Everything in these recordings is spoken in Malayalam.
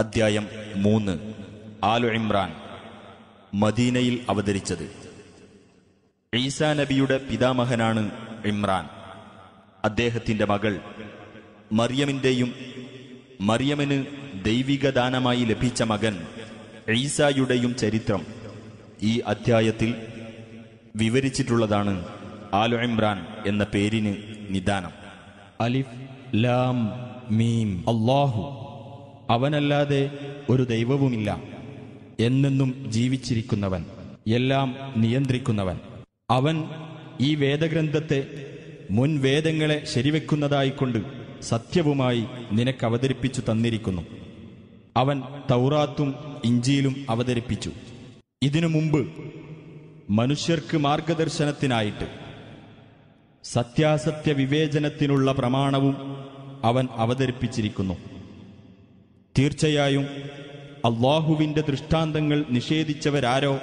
അധ്യായം മൂന്ന് ആലു ഇമ്രാൻ മദീനയിൽ അവതരിച്ചത് ഈസാ നബിയുടെ പിതാമഹനാണ് ഇമ്രാൻ അദ്ദേഹത്തിന്റെ മകൾ മറിയമിന്റെയും മറിയമിന് ദൈവിക ദാനമായി ലഭിച്ച മകൻ ഈസായുടെയും ചരിത്രം ഈ അധ്യായത്തിൽ വിവരിച്ചിട്ടുള്ളതാണ് ആലു ഇമ്രാൻ എന്ന പേരിന് നിദാനം അലിഫ് ലാം മീം അള്ളാഹു അവനല്ലാതെ ഒരു ദൈവവുമില്ല എന്നെന്നും ജീവിച്ചിരിക്കുന്നവൻ എല്ലാം നിയന്ത്രിക്കുന്നവൻ അവൻ ഈ വേദഗ്രന്ഥത്തെ മുൻ വേദങ്ങളെ ശരിവെക്കുന്നതായിക്കൊണ്ട് സത്യവുമായി നിനക്ക് അവതരിപ്പിച്ചു തന്നിരിക്കുന്നു അവൻ തൗറാത്തും ഇഞ്ചിയിലും അവതരിപ്പിച്ചു ഇതിനു മുമ്പ് മനുഷ്യർക്ക് മാർഗദർശനത്തിനായിട്ട് സത്യാസത്യ വിവേചനത്തിനുള്ള പ്രമാണവും അവൻ അവതരിപ്പിച്ചിരിക്കുന്നു തീർച്ചയായും അള്ളാഹുവിൻ്റെ ദൃഷ്ടാന്തങ്ങൾ നിഷേധിച്ചവരാരോ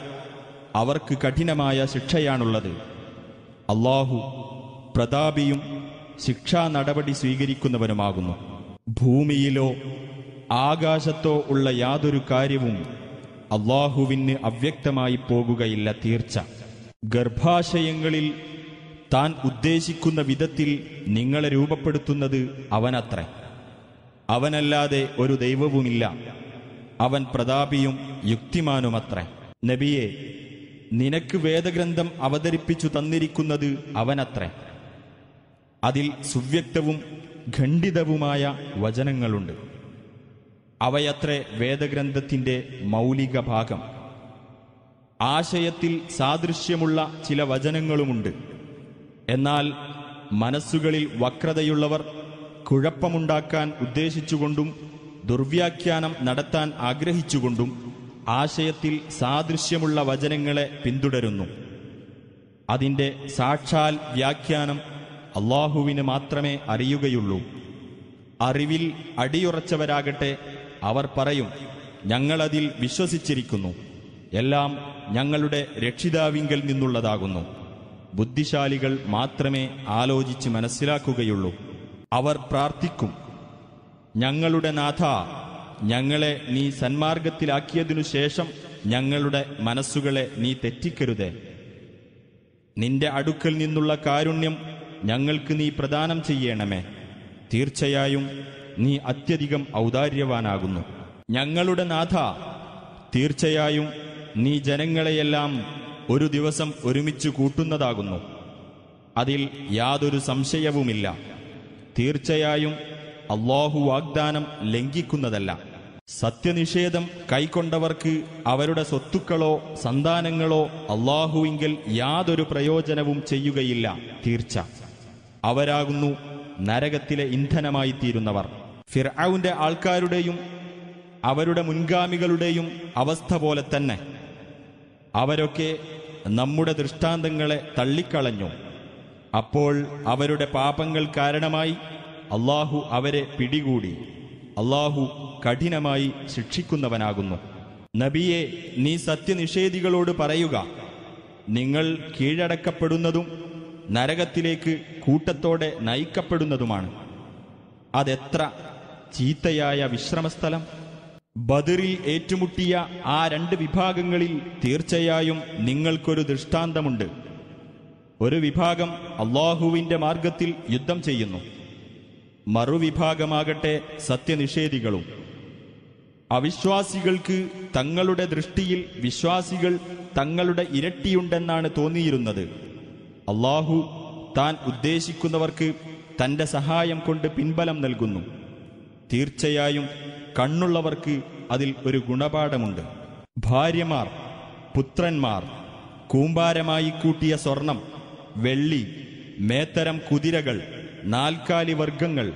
അവർക്ക് കഠിനമായ ശിക്ഷയാണുള്ളത് അള്ളാഹു പ്രതാപിയും ശിക്ഷാ നടപടി സ്വീകരിക്കുന്നവനുമാകുന്നു ഭൂമിയിലോ ആകാശത്തോ ഉള്ള യാതൊരു കാര്യവും അള്ളാഹുവിന് അവ്യക്തമായി പോകുകയില്ല തീർച്ച ഗർഭാശയങ്ങളിൽ താൻ ഉദ്ദേശിക്കുന്ന വിധത്തിൽ നിങ്ങളെ രൂപപ്പെടുത്തുന്നത് അവനത്രേ അവനല്ലാതെ ഒരു ദൈവവുമില്ല അവൻ പ്രതാപിയും യുക്തിമാനുമത്രേ നബിയെ നിനക്ക് വേദഗ്രന്ഥം അവതരിപ്പിച്ചു തന്നിരിക്കുന്നത് അവനത്രേ അതിൽ സുവ്യക്തവും ഖണ്ഡിതവുമായ വചനങ്ങളുണ്ട് അവയത്രേ വേദഗ്രന്ഥത്തിൻ്റെ മൗലിക ഭാഗം ആശയത്തിൽ സാദൃശ്യമുള്ള ചില വചനങ്ങളുമുണ്ട് എന്നാൽ മനസ്സുകളിൽ വക്രതയുള്ളവർ കുഴപ്പമുണ്ടാക്കാൻ ഉദ്ദേശിച്ചുകൊണ്ടും ദുർവ്യാഖ്യാനം നടത്താൻ ആഗ്രഹിച്ചുകൊണ്ടും ആശയത്തിൽ സാദൃശ്യമുള്ള വചനങ്ങളെ പിന്തുടരുന്നു അതിൻ്റെ സാക്ഷാൽ വ്യാഖ്യാനം അള്ളാഹുവിന് മാത്രമേ അറിയുകയുള്ളൂ അറിവിൽ അടിയുറച്ചവരാകട്ടെ അവർ പറയും ഞങ്ങളതിൽ വിശ്വസിച്ചിരിക്കുന്നു എല്ലാം ഞങ്ങളുടെ രക്ഷിതാവിങ്കൽ നിന്നുള്ളതാകുന്നു ബുദ്ധിശാലികൾ മാത്രമേ ആലോചിച്ച് മനസ്സിലാക്കുകയുള്ളൂ അവർ പ്രാർത്ഥിക്കും ഞങ്ങളുടെ നാഥ ഞങ്ങളെ നീ സന്മാർഗത്തിലാക്കിയതിനു ശേഷം ഞങ്ങളുടെ മനസ്സുകളെ നീ തെറ്റിക്കരുതേ നിന്റെ അടുക്കൽ നിന്നുള്ള കാരുണ്യം ഞങ്ങൾക്ക് നീ പ്രദാനം ചെയ്യണമേ തീർച്ചയായും നീ അത്യധികം ഔദാര്യവാനാകുന്നു ഞങ്ങളുടെ നാഥ തീർച്ചയായും നീ ജനങ്ങളെയെല്ലാം ഒരു ദിവസം ഒരുമിച്ച് കൂട്ടുന്നതാകുന്നു അതിൽ യാതൊരു സംശയവുമില്ല തീർച്ചയായും അള്ളാഹു വാഗ്ദാനം ലംഘിക്കുന്നതല്ല സത്യനിഷേധം കൈക്കൊണ്ടവർക്ക് അവരുടെ സ്വത്തുക്കളോ സന്താനങ്ങളോ അള്ളാഹുവിങ്കിൽ യാതൊരു പ്രയോജനവും ചെയ്യുകയില്ല തീർച്ച അവരാകുന്നു നരകത്തിലെ ഇന്ധനമായി തീരുന്നവർ ഫിർഔന്റെ ആൾക്കാരുടെയും അവരുടെ മുൻഗാമികളുടെയും അവസ്ഥ പോലെ തന്നെ അവരൊക്കെ നമ്മുടെ ദൃഷ്ടാന്തങ്ങളെ തള്ളിക്കളഞ്ഞു അപ്പോൾ അവരുടെ പാപങ്ങൾ കാരണമായി അള്ളാഹു അവരെ പിടികൂടി അള്ളാഹു കഠിനമായി ശിക്ഷിക്കുന്നവനാകുന്നു നബിയെ നീ സത്യനിഷേധികളോട് പറയുക നിങ്ങൾ കീഴടക്കപ്പെടുന്നതും നരകത്തിലേക്ക് കൂട്ടത്തോടെ നയിക്കപ്പെടുന്നതുമാണ് അതെത്ര ചീത്തയായ വിശ്രമസ്ഥലം ബദറിൽ ഏറ്റുമുട്ടിയ ആ രണ്ട് വിഭാഗങ്ങളിൽ തീർച്ചയായും നിങ്ങൾക്കൊരു ദൃഷ്ടാന്തമുണ്ട് ഒരു വിഭാഗം അള്ളാഹുവിന്റെ മാർഗത്തിൽ യുദ്ധം ചെയ്യുന്നു മറുവിഭാഗമാകട്ടെ സത്യനിഷേധികളും അവിശ്വാസികൾക്ക് തങ്ങളുടെ ദൃഷ്ടിയിൽ വിശ്വാസികൾ തങ്ങളുടെ ഇരട്ടിയുണ്ടെന്നാണ് തോന്നിയിരുന്നത് അള്ളാഹു താൻ ഉദ്ദേശിക്കുന്നവർക്ക് തന്റെ സഹായം കൊണ്ട് പിൻബലം നൽകുന്നു തീർച്ചയായും കണ്ണുള്ളവർക്ക് അതിൽ ഒരു ഗുണപാഠമുണ്ട് ഭാര്യമാർ പുത്രന്മാർ കൂമ്പാരമായി കൂട്ടിയ സ്വർണം വെള്ളി മേത്തരം കുതിരകൾ നാൽക്കാലി വർഗങ്ങൾ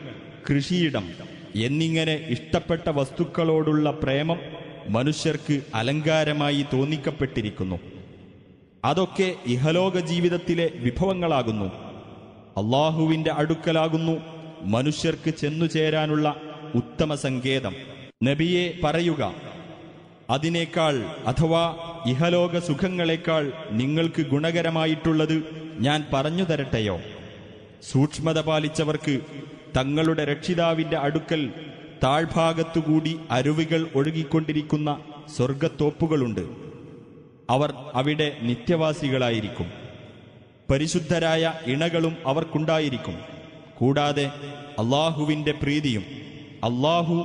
കൃഷിയിടം എന്നിങ്ങനെ ഇഷ്ടപ്പെട്ട വസ്തുക്കളോടുള്ള പ്രേമം മനുഷ്യർക്ക് അലങ്കാരമായി തോന്നിക്കപ്പെട്ടിരിക്കുന്നു അതൊക്കെ ഇഹലോക ജീവിതത്തിലെ വിഭവങ്ങളാകുന്നു അള്ളാഹുവിൻ്റെ അടുക്കലാകുന്നു മനുഷ്യർക്ക് ചെന്നുചേരാനുള്ള ഉത്തമ സങ്കേതം നബിയെ പറയുക അതിനേക്കാൾ അഥവാ ഇഹലോക സുഖങ്ങളെക്കാൾ നിങ്ങൾക്ക് ഗുണകരമായിട്ടുള്ളത് ഞാൻ പറഞ്ഞു തരട്ടെയോ സൂക്ഷ്മത പാലിച്ചവർക്ക് തങ്ങളുടെ രക്ഷിതാവിന്റെ അടുക്കൽ താഴ്ഭാഗത്തുകൂടി അരുവികൾ ഒഴുകിക്കൊണ്ടിരിക്കുന്ന സ്വർഗത്തോപ്പുകളുണ്ട് അവർ അവിടെ നിത്യവാസികളായിരിക്കും പരിശുദ്ധരായ ഇണകളും അവർക്കുണ്ടായിരിക്കും കൂടാതെ അള്ളാഹുവിൻ്റെ പ്രീതിയും അള്ളാഹു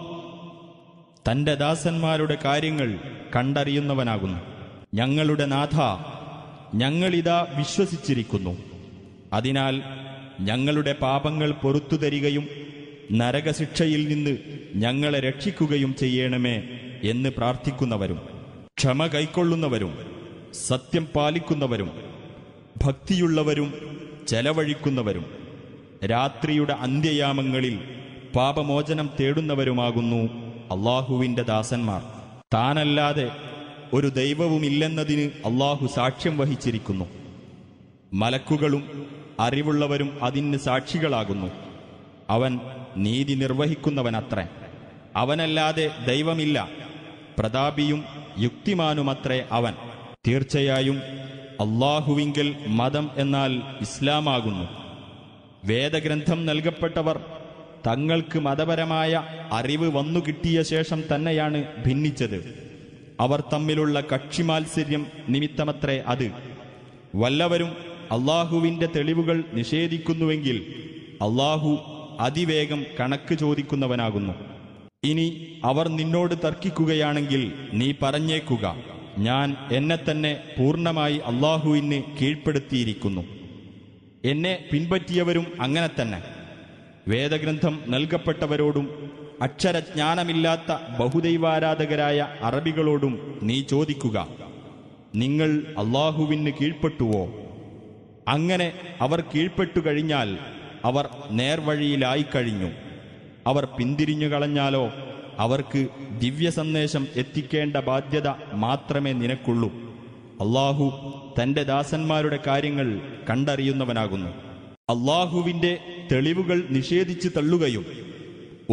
തൻ്റെ ദാസന്മാരുടെ കാര്യങ്ങൾ കണ്ടറിയുന്നവനാകുന്നു ഞങ്ങളുടെ നാഥ ഞങ്ങളിതാ വിശ്വസിച്ചിരിക്കുന്നു അതിനാൽ ഞങ്ങളുടെ പാപങ്ങൾ പൊറത്തു തരികയും നരകശിക്ഷയിൽ നിന്ന് ഞങ്ങളെ രക്ഷിക്കുകയും ചെയ്യണമേ എന്ന് പ്രാർത്ഥിക്കുന്നവരും ക്ഷമ കൈക്കൊള്ളുന്നവരും സത്യം പാലിക്കുന്നവരും ഭക്തിയുള്ളവരും ചെലവഴിക്കുന്നവരും രാത്രിയുടെ അന്ത്യയാമങ്ങളിൽ പാപമോചനം തേടുന്നവരുമാകുന്നു അള്ളാഹുവിൻ്റെ ദാസന്മാർ താനല്ലാതെ ഒരു ദൈവവുമില്ലെന്നതിന് അള്ളാഹു സാക്ഷ്യം വഹിച്ചിരിക്കുന്നു മലക്കുകളും അറിവുള്ളവരും അതിന് സാക്ഷികളാകുന്നു അവൻ നീതി നിർവഹിക്കുന്നവനത്ര അവനല്ലാതെ ദൈവമില്ല പ്രതാപിയും യുക്തിമാനുമത്രേ അവൻ തീർച്ചയായും അള്ളാഹുവിങ്കിൽ മതം എന്നാൽ ഇസ്ലാമാകുന്നു വേദഗ്രന്ഥം നൽകപ്പെട്ടവർ തങ്ങൾക്ക് മതപരമായ അറിവ് വന്നുകിട്ടിയ ശേഷം തന്നെയാണ് ഭിന്നിച്ചത് അവർ തമ്മിലുള്ള കക്ഷി മാത്സര്യം നിമിത്തമത്രേ അത് വല്ലവരും അള്ളാഹുവിന്റെ തെളിവുകൾ നിഷേധിക്കുന്നുവെങ്കിൽ അള്ളാഹു അതിവേഗം കണക്ക് ചോദിക്കുന്നവനാകുന്നു ഇനി അവർ നിന്നോട് തർക്കിക്കുകയാണെങ്കിൽ നീ പറഞ്ഞേക്കുക ഞാൻ എന്നെ തന്നെ പൂർണ്ണമായി അള്ളാഹുവിന് കീഴ്പ്പെടുത്തിയിരിക്കുന്നു എന്നെ പിൻപറ്റിയവരും അങ്ങനെ തന്നെ വേദഗ്രന്ഥം നൽകപ്പെട്ടവരോടും അക്ഷരജ്ഞാനമില്ലാത്ത ബഹുദൈവാരാധകരായ അറബികളോടും നീ ചോദിക്കുക നിങ്ങൾ അള്ളാഹുവിന് കീഴ്പ്പെട്ടുവോ അങ്ങനെ അവർ കീഴ്പ്പെട്ടു കഴിഞ്ഞാൽ അവർ നേർവഴിയിലായിക്കഴിഞ്ഞു അവർ പിന്തിരിഞ്ഞു കളഞ്ഞാലോ അവർക്ക് ദിവ്യ സന്ദേശം എത്തിക്കേണ്ട ബാധ്യത മാത്രമേ നിനക്കുള്ളൂ അള്ളാഹു തൻ്റെ ദാസന്മാരുടെ കാര്യങ്ങൾ കണ്ടറിയുന്നവനാകുന്നു അള്ളാഹുവിന്റെ തെളിവുകൾ നിഷേധിച്ചു തള്ളുകയും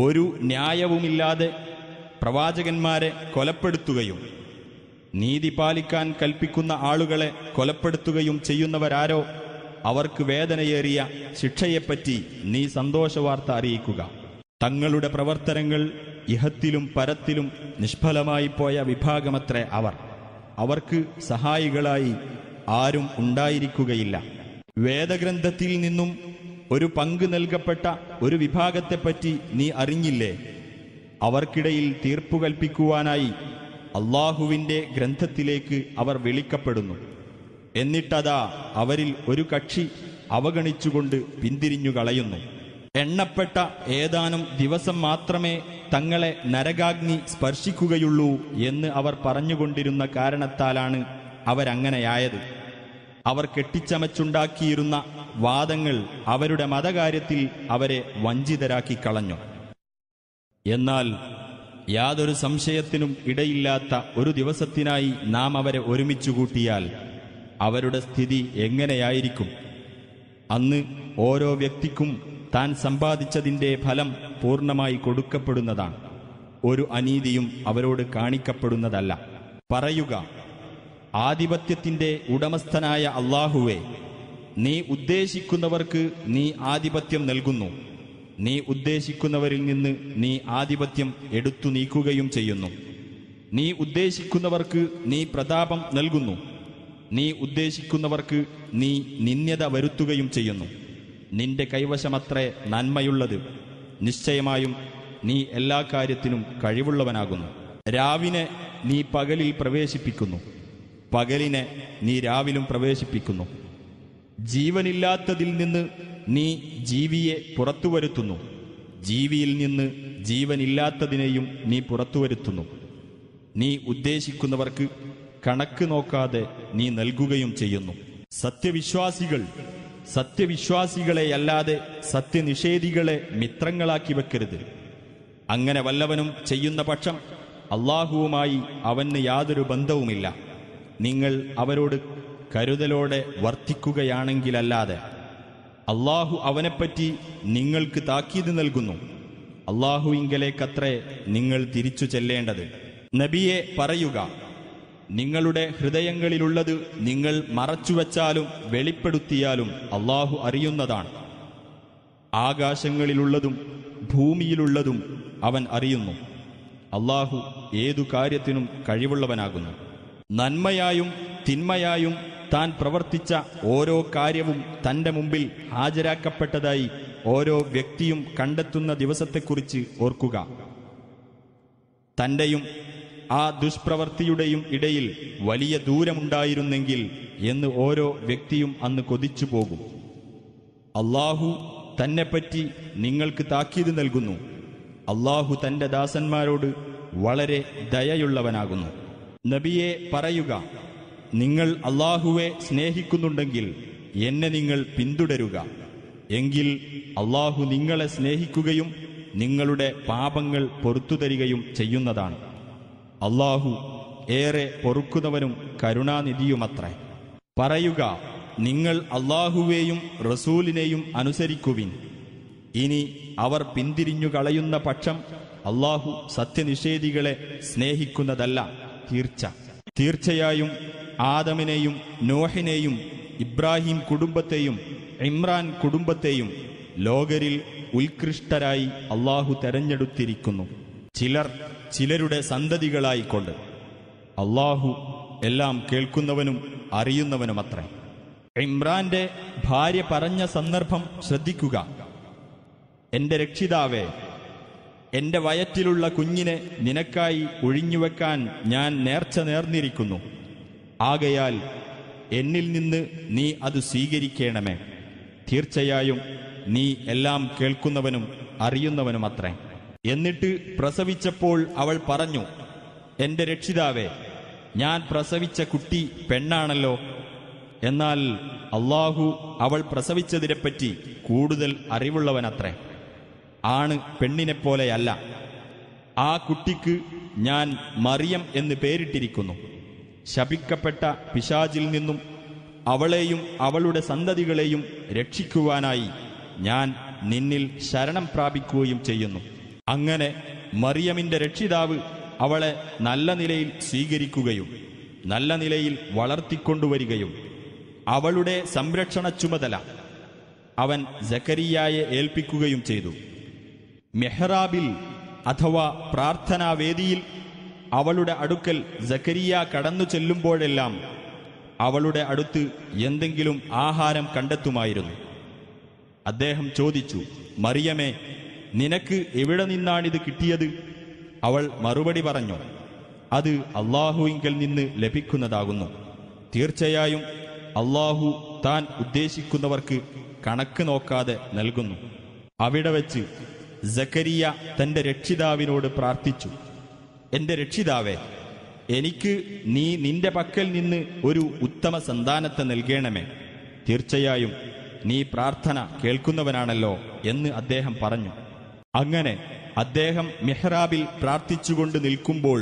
ഒരു ന്യായവുമില്ലാതെ പ്രവാചകന്മാരെ കൊലപ്പെടുത്തുകയും നീതി പാലിക്കാൻ കൽപ്പിക്കുന്ന ആളുകളെ കൊലപ്പെടുത്തുകയും ചെയ്യുന്നവരാരോ അവർക്ക് വേദനയേറിയ ശിക്ഷയെപ്പറ്റി നീ സന്തോഷവാർത്ത അറിയിക്കുക തങ്ങളുടെ പ്രവർത്തനങ്ങൾ ഇഹത്തിലും പരത്തിലും നിഷ്ഫലമായി പോയ വിഭാഗമത്രേ അവർ അവർക്ക് സഹായികളായി ആരും ഉണ്ടായിരിക്കുകയില്ല വേദഗ്രന്ഥത്തിൽ നിന്നും ഒരു പങ്ക് നൽകപ്പെട്ട ഒരു വിഭാഗത്തെപ്പറ്റി നീ അറിഞ്ഞില്ലേ അവർക്കിടയിൽ തീർപ്പു കൽപ്പിക്കുവാനായി അള്ളാഹുവിൻ്റെ ഗ്രന്ഥത്തിലേക്ക് അവർ വിളിക്കപ്പെടുന്നു എന്നിട്ടതാ അവരിൽ ഒരു കക്ഷി അവഗണിച്ചുകൊണ്ട് പിന്തിരിഞ്ഞു കളയുന്നു എണ്ണപ്പെട്ട ഏതാനും ദിവസം മാത്രമേ തങ്ങളെ നരകാഗ്നി സ്പർശിക്കുകയുള്ളൂ എന്ന് അവർ പറഞ്ഞുകൊണ്ടിരുന്ന കാരണത്താലാണ് അവരങ്ങനെയായത് അവർ കെട്ടിച്ചമച്ചുണ്ടാക്കിയിരുന്ന വാദങ്ങൾ അവരുടെ മതകാര്യത്തിൽ അവരെ വഞ്ചിതരാക്കി കളഞ്ഞു എന്നാൽ യാതൊരു സംശയത്തിനും ഇടയില്ലാത്ത ഒരു ദിവസത്തിനായി നാം അവരെ ഒരുമിച്ചു കൂട്ടിയാൽ അവരുടെ സ്ഥിതി എങ്ങനെയായിരിക്കും അന്ന് ഓരോ വ്യക്തിക്കും താൻ സമ്പാദിച്ചതിൻ്റെ ഫലം പൂർണ്ണമായി കൊടുക്കപ്പെടുന്നതാണ് ഒരു അനീതിയും അവരോട് കാണിക്കപ്പെടുന്നതല്ല പറയുക ആധിപത്യത്തിന്റെ ഉടമസ്ഥനായ അള്ളാഹുവെ നീ ഉദ്ദേശിക്കുന്നവർക്ക് നീ ആധിപത്യം നൽകുന്നു നീ ഉദ്ദേശിക്കുന്നവരിൽ നിന്ന് നീ ആധിപത്യം എടുത്തു നീക്കുകയും ചെയ്യുന്നു നീ ഉദ്ദേശിക്കുന്നവർക്ക് നീ പ്രതാപം നൽകുന്നു നീ ഉദ്ദേശിക്കുന്നവർക്ക് നീ നിന്യത വരുത്തുകയും ചെയ്യുന്നു നിന്റെ കൈവശമത്രേ നന്മയുള്ളത് നിശ്ചയമായും നീ എല്ലാ കാര്യത്തിനും കഴിവുള്ളവനാകുന്നു രാവിനെ നീ പകലിൽ പ്രവേശിപ്പിക്കുന്നു പകലിനെ നീ രാവിലും പ്രവേശിപ്പിക്കുന്നു ജീവനില്ലാത്തതിൽ നിന്ന് നീ ജീവിയെ പുറത്തുവരുത്തുന്നു ജീവിയിൽ നിന്ന് ജീവനില്ലാത്തതിനെയും നീ പുറത്തുവരുത്തുന്നു നീ ഉദ്ദേശിക്കുന്നവർക്ക് കണക്ക് നോക്കാതെ നീ നൽകുകയും ചെയ്യുന്നു സത്യവിശ്വാസികൾ സത്യവിശ്വാസികളെയല്ലാതെ സത്യനിഷേധികളെ മിത്രങ്ങളാക്കി വെക്കരുത് അങ്ങനെ വല്ലവനും ചെയ്യുന്ന പക്ഷം അള്ളാഹുവുമായി അവന് യാതൊരു ബന്ധവുമില്ല നിങ്ങൾ അവരോട് കരുതലോടെ വർത്തിക്കുകയാണെങ്കിലല്ലാതെ അള്ളാഹു അവനെപ്പറ്റി നിങ്ങൾക്ക് താക്കീത് നൽകുന്നു അള്ളാഹുവിങ്കലേക്കത്രേ നിങ്ങൾ തിരിച്ചു ചെല്ലേണ്ടത് നബിയെ പറയുക നിങ്ങളുടെ ഹൃദയങ്ങളിലുള്ളത് നിങ്ങൾ മറച്ചുവെച്ചാലും വെളിപ്പെടുത്തിയാലും അള്ളാഹു അറിയുന്നതാണ് ആകാശങ്ങളിലുള്ളതും ഭൂമിയിലുള്ളതും അവൻ അറിയുന്നു അള്ളാഹു ഏതു കാര്യത്തിനും കഴിവുള്ളവനാകുന്നു നന്മയായും തിന്മയായും താൻ പ്രവർത്തിച്ച ഓരോ കാര്യവും തന്റെ മുമ്പിൽ ഹാജരാക്കപ്പെട്ടതായി ഓരോ വ്യക്തിയും കണ്ടെത്തുന്ന ദിവസത്തെക്കുറിച്ച് ഓർക്കുക തന്റെയും ആ ദുഷ്പ്രവൃത്തിയുടെയും ഇടയിൽ വലിയ ദൂരമുണ്ടായിരുന്നെങ്കിൽ എന്ന് ഓരോ വ്യക്തിയും അന്ന് കൊതിച്ചു പോകും അള്ളാഹു തന്നെപ്പറ്റി നിങ്ങൾക്ക് താക്കീത് നൽകുന്നു അള്ളാഹു തന്റെ ദാസന്മാരോട് വളരെ ദയയുള്ളവനാകുന്നു നബിയെ പറയുക നിങ്ങൾ അള്ളാഹുവെ സ്നേഹിക്കുന്നുണ്ടെങ്കിൽ എന്നെ നിങ്ങൾ പിന്തുടരുക എങ്കിൽ അള്ളാഹു നിങ്ങളെ സ്നേഹിക്കുകയും നിങ്ങളുടെ പാപങ്ങൾ പൊറത്തു തരികയും ചെയ്യുന്നതാണ് അള്ളാഹു ഏറെ പൊറുക്കുന്നവനും കരുണാനിധിയുമത്രേ പറയുക നിങ്ങൾ അള്ളാഹുവേയും റസൂലിനെയും അനുസരിക്കുവിൻ ഇനി അവർ പിന്തിരിഞ്ഞു കളയുന്ന പക്ഷം അള്ളാഹു സത്യനിഷേധികളെ സ്നേഹിക്കുന്നതല്ല തീർച്ച തീർച്ചയായും ആദമിനെയും നോഹിനെയും ഇബ്രാഹിം കുടുംബത്തെയും ഇമ്രാൻ കുടുംബത്തെയും ലോകരിൽ ഉത്കൃഷ്ടരായി അള്ളാഹു തെരഞ്ഞെടുത്തിരിക്കുന്നു ചിലർ ചിലരുടെ സന്തതികളായിക്കൊണ്ട് അള്ളാഹു എല്ലാം കേൾക്കുന്നവനും അറിയുന്നവനുമത്രേ ഇമ്രാന്റെ ഭാര്യ പറഞ്ഞ സന്ദർഭം ശ്രദ്ധിക്കുക എന്റെ രക്ഷിതാവേ എന്റെ വയറ്റിലുള്ള കുഞ്ഞിനെ നിനക്കായി ഒഴിഞ്ഞുവെക്കാൻ ഞാൻ നേർച്ച നേർന്നിരിക്കുന്നു ആകയാൽ എന്നിൽ നിന്ന് നീ അത് സ്വീകരിക്കണമേ തീർച്ചയായും നീ എല്ലാം കേൾക്കുന്നവനും അറിയുന്നവനുമത്രേ എന്നിട്ട് പ്രസവിച്ചപ്പോൾ അവൾ പറഞ്ഞു എന്റെ രക്ഷിതാവേ ഞാൻ പ്രസവിച്ച കുട്ടി പെണ്ണാണല്ലോ എന്നാൽ അള്ളാഹു അവൾ പ്രസവിച്ചതിനെപ്പറ്റി കൂടുതൽ അറിവുള്ളവനത്രേ ആണ് പെണ്ണിനെ പോലെയല്ല ആ കുട്ടിക്ക് ഞാൻ മറിയം എന്ന് പേരിട്ടിരിക്കുന്നു ശപിക്കപ്പെട്ട പിശാചിൽ നിന്നും അവളെയും അവളുടെ സന്തതികളെയും രക്ഷിക്കുവാനായി ഞാൻ നിന്നിൽ ശരണം പ്രാപിക്കുകയും ചെയ്യുന്നു അങ്ങനെ മറിയമിൻ്റെ രക്ഷിതാവ് അവളെ നല്ല നിലയിൽ സ്വീകരിക്കുകയും നല്ല നിലയിൽ വളർത്തിക്കൊണ്ടുവരികയും അവളുടെ സംരക്ഷണ ചുമതല അവൻ ജക്കരിയായെ ഏൽപ്പിക്കുകയും ചെയ്തു മെഹ്റാബിൽ അഥവാ പ്രാർത്ഥനാവേദിയിൽ അവളുടെ അടുക്കൽ ജക്കരിയ കടന്നു ചെല്ലുമ്പോഴെല്ലാം അവളുടെ അടുത്ത് എന്തെങ്കിലും ആഹാരം കണ്ടെത്തുമായിരുന്നു അദ്ദേഹം ചോദിച്ചു മറിയമേ നിനക്ക് എവിടെ നിന്നാണിത് കിട്ടിയത് അവൾ മറുപടി പറഞ്ഞു അത് അള്ളാഹുവിങ്കൽ നിന്ന് ലഭിക്കുന്നതാകുന്നു തീർച്ചയായും അള്ളാഹു താൻ ഉദ്ദേശിക്കുന്നവർക്ക് കണക്ക് നോക്കാതെ നൽകുന്നു അവിടെ വെച്ച് സക്കരിയ തന്റെ രക്ഷിതാവിനോട് പ്രാർത്ഥിച്ചു എന്റെ രക്ഷിതാവേ എനിക്ക് നീ നിന്റെ പക്കൽ നിന്ന് ഒരു ഉത്തമ സന്താനത്തെ നൽകണമേ തീർച്ചയായും നീ പ്രാർത്ഥന കേൾക്കുന്നവനാണല്ലോ എന്ന് അദ്ദേഹം പറഞ്ഞു അങ്ങനെ അദ്ദേഹം മെഹ്റാബിൽ പ്രാർത്ഥിച്ചുകൊണ്ട് നിൽക്കുമ്പോൾ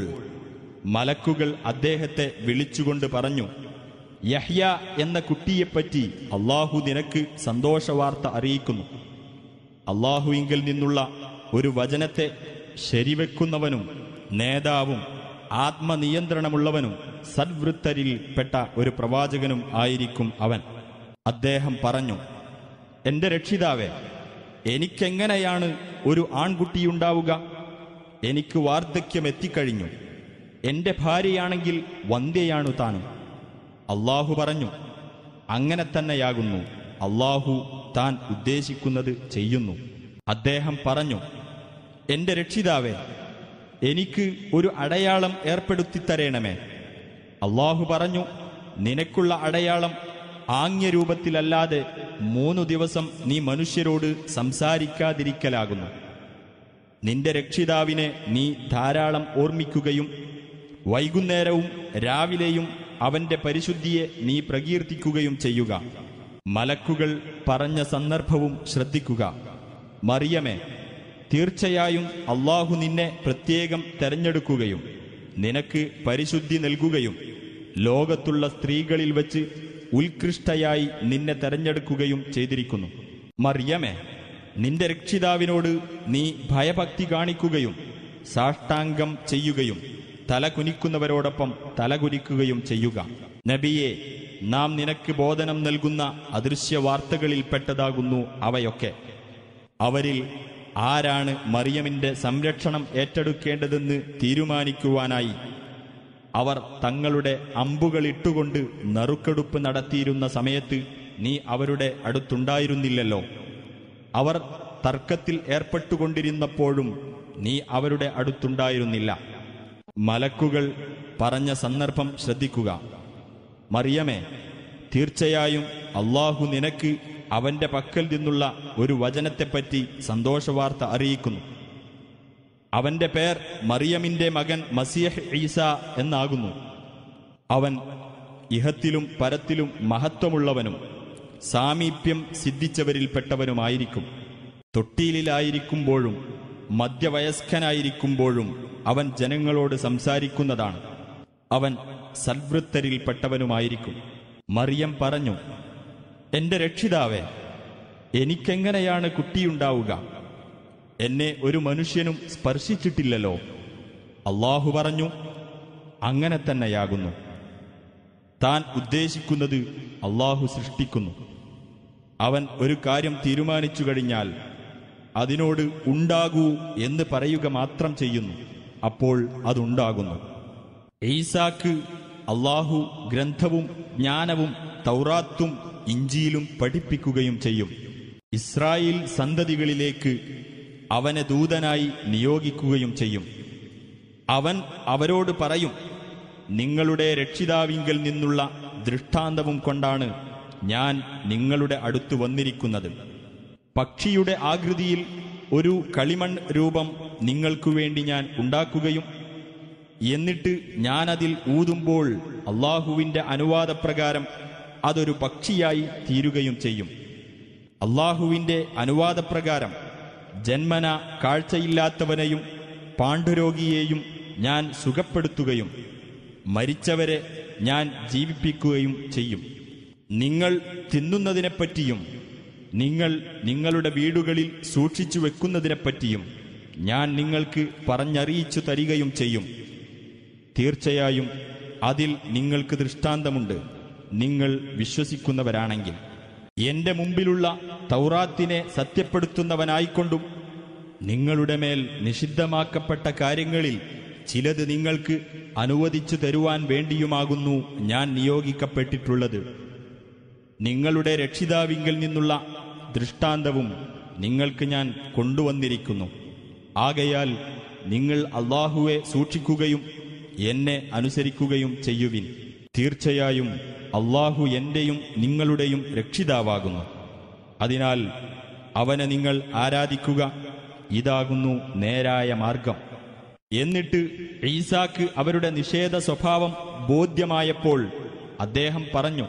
മലക്കുകൾ അദ്ദേഹത്തെ വിളിച്ചുകൊണ്ട് പറഞ്ഞു യഹ്യ എന്ന കുട്ടിയെപ്പറ്റി അള്ളാഹു നിനക്ക് സന്തോഷവാർത്ത അറിയിക്കുന്നു അള്ളാഹുവിങ്കിൽ നിന്നുള്ള ഒരു വചനത്തെ ശരിവെക്കുന്നവനും നേതാവും ആത്മനിയന്ത്രണമുള്ളവനും സദ്വൃത്തരിൽ പെട്ട ഒരു പ്രവാചകനും ആയിരിക്കും അവൻ അദ്ദേഹം പറഞ്ഞു എന്റെ രക്ഷിതാവേ എനിക്കെങ്ങനെയാണ് ഒരു ആൺകുട്ടിയുണ്ടാവുക എനിക്ക് വാർദ്ധക്യം എത്തിക്കഴിഞ്ഞു എന്റെ ഭാര്യയാണെങ്കിൽ വന്ധ്യയാണു താനും അള്ളാഹു പറഞ്ഞു അങ്ങനെ തന്നെയാകുന്നു അള്ളാഹു താൻ ഉദ്ദേശിക്കുന്നത് ചെയ്യുന്നു അദ്ദേഹം പറഞ്ഞു എന്റെ രക്ഷിതാവേ എനിക്ക് ഒരു അടയാളം ഏർപ്പെടുത്തി തരേണമേ അള്ളാഹു പറഞ്ഞു നിനക്കുള്ള അടയാളം ആംഗ്യരൂപത്തിലല്ലാതെ മൂന്നു ദിവസം നീ മനുഷ്യരോട് സംസാരിക്കാതിരിക്കലാകുന്നു നിന്റെ രക്ഷിതാവിനെ നീ ധാരാളം ഓർമ്മിക്കുകയും വൈകുന്നേരവും രാവിലെയും അവന്റെ പരിശുദ്ധിയെ നീ പ്രകീർത്തിക്കുകയും ചെയ്യുക മലക്കുകൾ പറഞ്ഞ സന്ദർഭവും ശ്രദ്ധിക്കുക മറിയമേ തീർച്ചയായും അള്ളാഹു നിന്നെ പ്രത്യേകം തെരഞ്ഞെടുക്കുകയും നിനക്ക് പരിശുദ്ധി നൽകുകയും ലോകത്തുള്ള സ്ത്രീകളിൽ വച്ച് ഉത്കൃഷ്ടയായി നിന്നെ തെരഞ്ഞെടുക്കുകയും ചെയ്തിരിക്കുന്നു മറിയമേ നിന്റെ രക്ഷിതാവിനോട് നീ ഭയഭക്തി കാണിക്കുകയും സാഷ്ടാംഗം ചെയ്യുകയും തല കുനിക്കുന്നവരോടൊപ്പം തലകുനിക്കുകയും ചെയ്യുക നബിയെ നാം നിനക്ക് ബോധനം നൽകുന്ന അദൃശ്യ വാർത്തകളിൽപ്പെട്ടതാകുന്നു അവയൊക്കെ അവരിൽ ആരാണ് മറിയമിന്റെ സംരക്ഷണം ഏറ്റെടുക്കേണ്ടതെന്ന് തീരുമാനിക്കുവാനായി അവർ തങ്ങളുടെ അമ്പുകളിട്ടുകൊണ്ട് നറുക്കെടുപ്പ് നടത്തിയിരുന്ന സമയത്ത് നീ അവരുടെ അടുത്തുണ്ടായിരുന്നില്ലല്ലോ അവർ തർക്കത്തിൽ ഏർപ്പെട്ടുകൊണ്ടിരുന്നപ്പോഴും നീ അവരുടെ അടുത്തുണ്ടായിരുന്നില്ല മലക്കുകൾ പറഞ്ഞ സന്ദർഭം ശ്രദ്ധിക്കുക മറിയമേ തീർച്ചയായും അള്ളാഹു നിനക്ക് അവന്റെ പക്കൽ നിന്നുള്ള ഒരു വചനത്തെപ്പറ്റി സന്തോഷവാർത്ത അറിയിക്കുന്നു അവന്റെ പേർ മറിയമിന്റെ മകൻ മസിയഹ് ഈസ എന്നാകുന്നു അവൻ ഇഹത്തിലും പരത്തിലും മഹത്വമുള്ളവനും സാമീപ്യം സിദ്ധിച്ചവരിൽപ്പെട്ടവനുമായിരിക്കും തൊട്ടിയിലായിരിക്കുമ്പോഴും മധ്യവയസ്കനായിരിക്കുമ്പോഴും അവൻ ജനങ്ങളോട് സംസാരിക്കുന്നതാണ് അവൻ സൽവൃത്തരിൽപ്പെട്ടവനുമായിരിക്കും മറിയം പറഞ്ഞു എന്റെ രക്ഷിതാവേ എനിക്കെങ്ങനെയാണ് കുട്ടിയുണ്ടാവുക എന്നെ ഒരു മനുഷ്യനും സ്പർശിച്ചിട്ടില്ലല്ലോ അള്ളാഹു പറഞ്ഞു അങ്ങനെ തന്നെയാകുന്നു താൻ ഉദ്ദേശിക്കുന്നത് അള്ളാഹു സൃഷ്ടിക്കുന്നു അവൻ ഒരു കാര്യം തീരുമാനിച്ചു കഴിഞ്ഞാൽ അതിനോട് ഉണ്ടാകൂ എന്ന് പറയുക മാത്രം ചെയ്യുന്നു അപ്പോൾ അതുണ്ടാകുന്നു ഈസാക്ക് അള്ളാഹു ഗ്രന്ഥവും ജ്ഞാനവും തൗറാത്തും ഇഞ്ചിയിലും പഠിപ്പിക്കുകയും ചെയ്യും ഇസ്രായേൽ സന്തതികളിലേക്ക് അവനെ ദൂതനായി നിയോഗിക്കുകയും ചെയ്യും അവൻ അവരോട് പറയും നിങ്ങളുടെ രക്ഷിതാവിങ്കിൽ നിന്നുള്ള ദൃഷ്ടാന്തവും കൊണ്ടാണ് ഞാൻ നിങ്ങളുടെ അടുത്ത് വന്നിരിക്കുന്നത് പക്ഷിയുടെ ആകൃതിയിൽ ഒരു കളിമൺ രൂപം നിങ്ങൾക്കു വേണ്ടി ഞാൻ ഉണ്ടാക്കുകയും എന്നിട്ട് ഞാനതിൽ ഊതുമ്പോൾ അള്ളാഹുവിന്റെ അനുവാദപ്രകാരം അതൊരു പക്ഷിയായി തീരുകയും ചെയ്യും അള്ളാഹുവിന്റെ അനുവാദപ്രകാരം ജന്മന കാഴ്ചയില്ലാത്തവനെയും പാണ്ഡുരോഗിയെയും ഞാൻ സുഖപ്പെടുത്തുകയും മരിച്ചവരെ ഞാൻ ജീവിപ്പിക്കുകയും ചെയ്യും നിങ്ങൾ തിന്നുന്നതിനെപ്പറ്റിയും നിങ്ങൾ നിങ്ങളുടെ വീടുകളിൽ സൂക്ഷിച്ചു വെക്കുന്നതിനെപ്പറ്റിയും ഞാൻ നിങ്ങൾക്ക് പറഞ്ഞറിയിച്ചു തരികയും ചെയ്യും തീർച്ചയായും അതിൽ നിങ്ങൾക്ക് ദൃഷ്ടാന്തമുണ്ട് നിങ്ങൾ വിശ്വസിക്കുന്നവരാണെങ്കിൽ എന്റെ മുമ്പിലുള്ള തൗറാത്തിനെ സത്യപ്പെടുത്തുന്നവനായിക്കൊണ്ടും നിങ്ങളുടെ മേൽ നിഷിദ്ധമാക്കപ്പെട്ട കാര്യങ്ങളിൽ ചിലത് നിങ്ങൾക്ക് അനുവദിച്ചു തരുവാൻ വേണ്ടിയുമാകുന്നു ഞാൻ നിയോഗിക്കപ്പെട്ടിട്ടുള്ളത് നിങ്ങളുടെ രക്ഷിതാവിങ്കിൽ നിന്നുള്ള ദൃഷ്ടാന്തവും നിങ്ങൾക്ക് ഞാൻ കൊണ്ടുവന്നിരിക്കുന്നു ആകയാൽ നിങ്ങൾ അള്ളാഹുവെ സൂക്ഷിക്കുകയും എന്നെ അനുസരിക്കുകയും ചെയ്യുവിൻ തീർച്ചയായും അള്ളാഹു എന്റെയും നിങ്ങളുടെയും രക്ഷിതാവാകുന്നു അതിനാൽ അവനെ നിങ്ങൾ ആരാധിക്കുക ഇതാകുന്നു നേരായ മാർഗം എന്നിട്ട് ഈസാക്ക് അവരുടെ നിഷേധ സ്വഭാവം ബോധ്യമായപ്പോൾ അദ്ദേഹം പറഞ്ഞു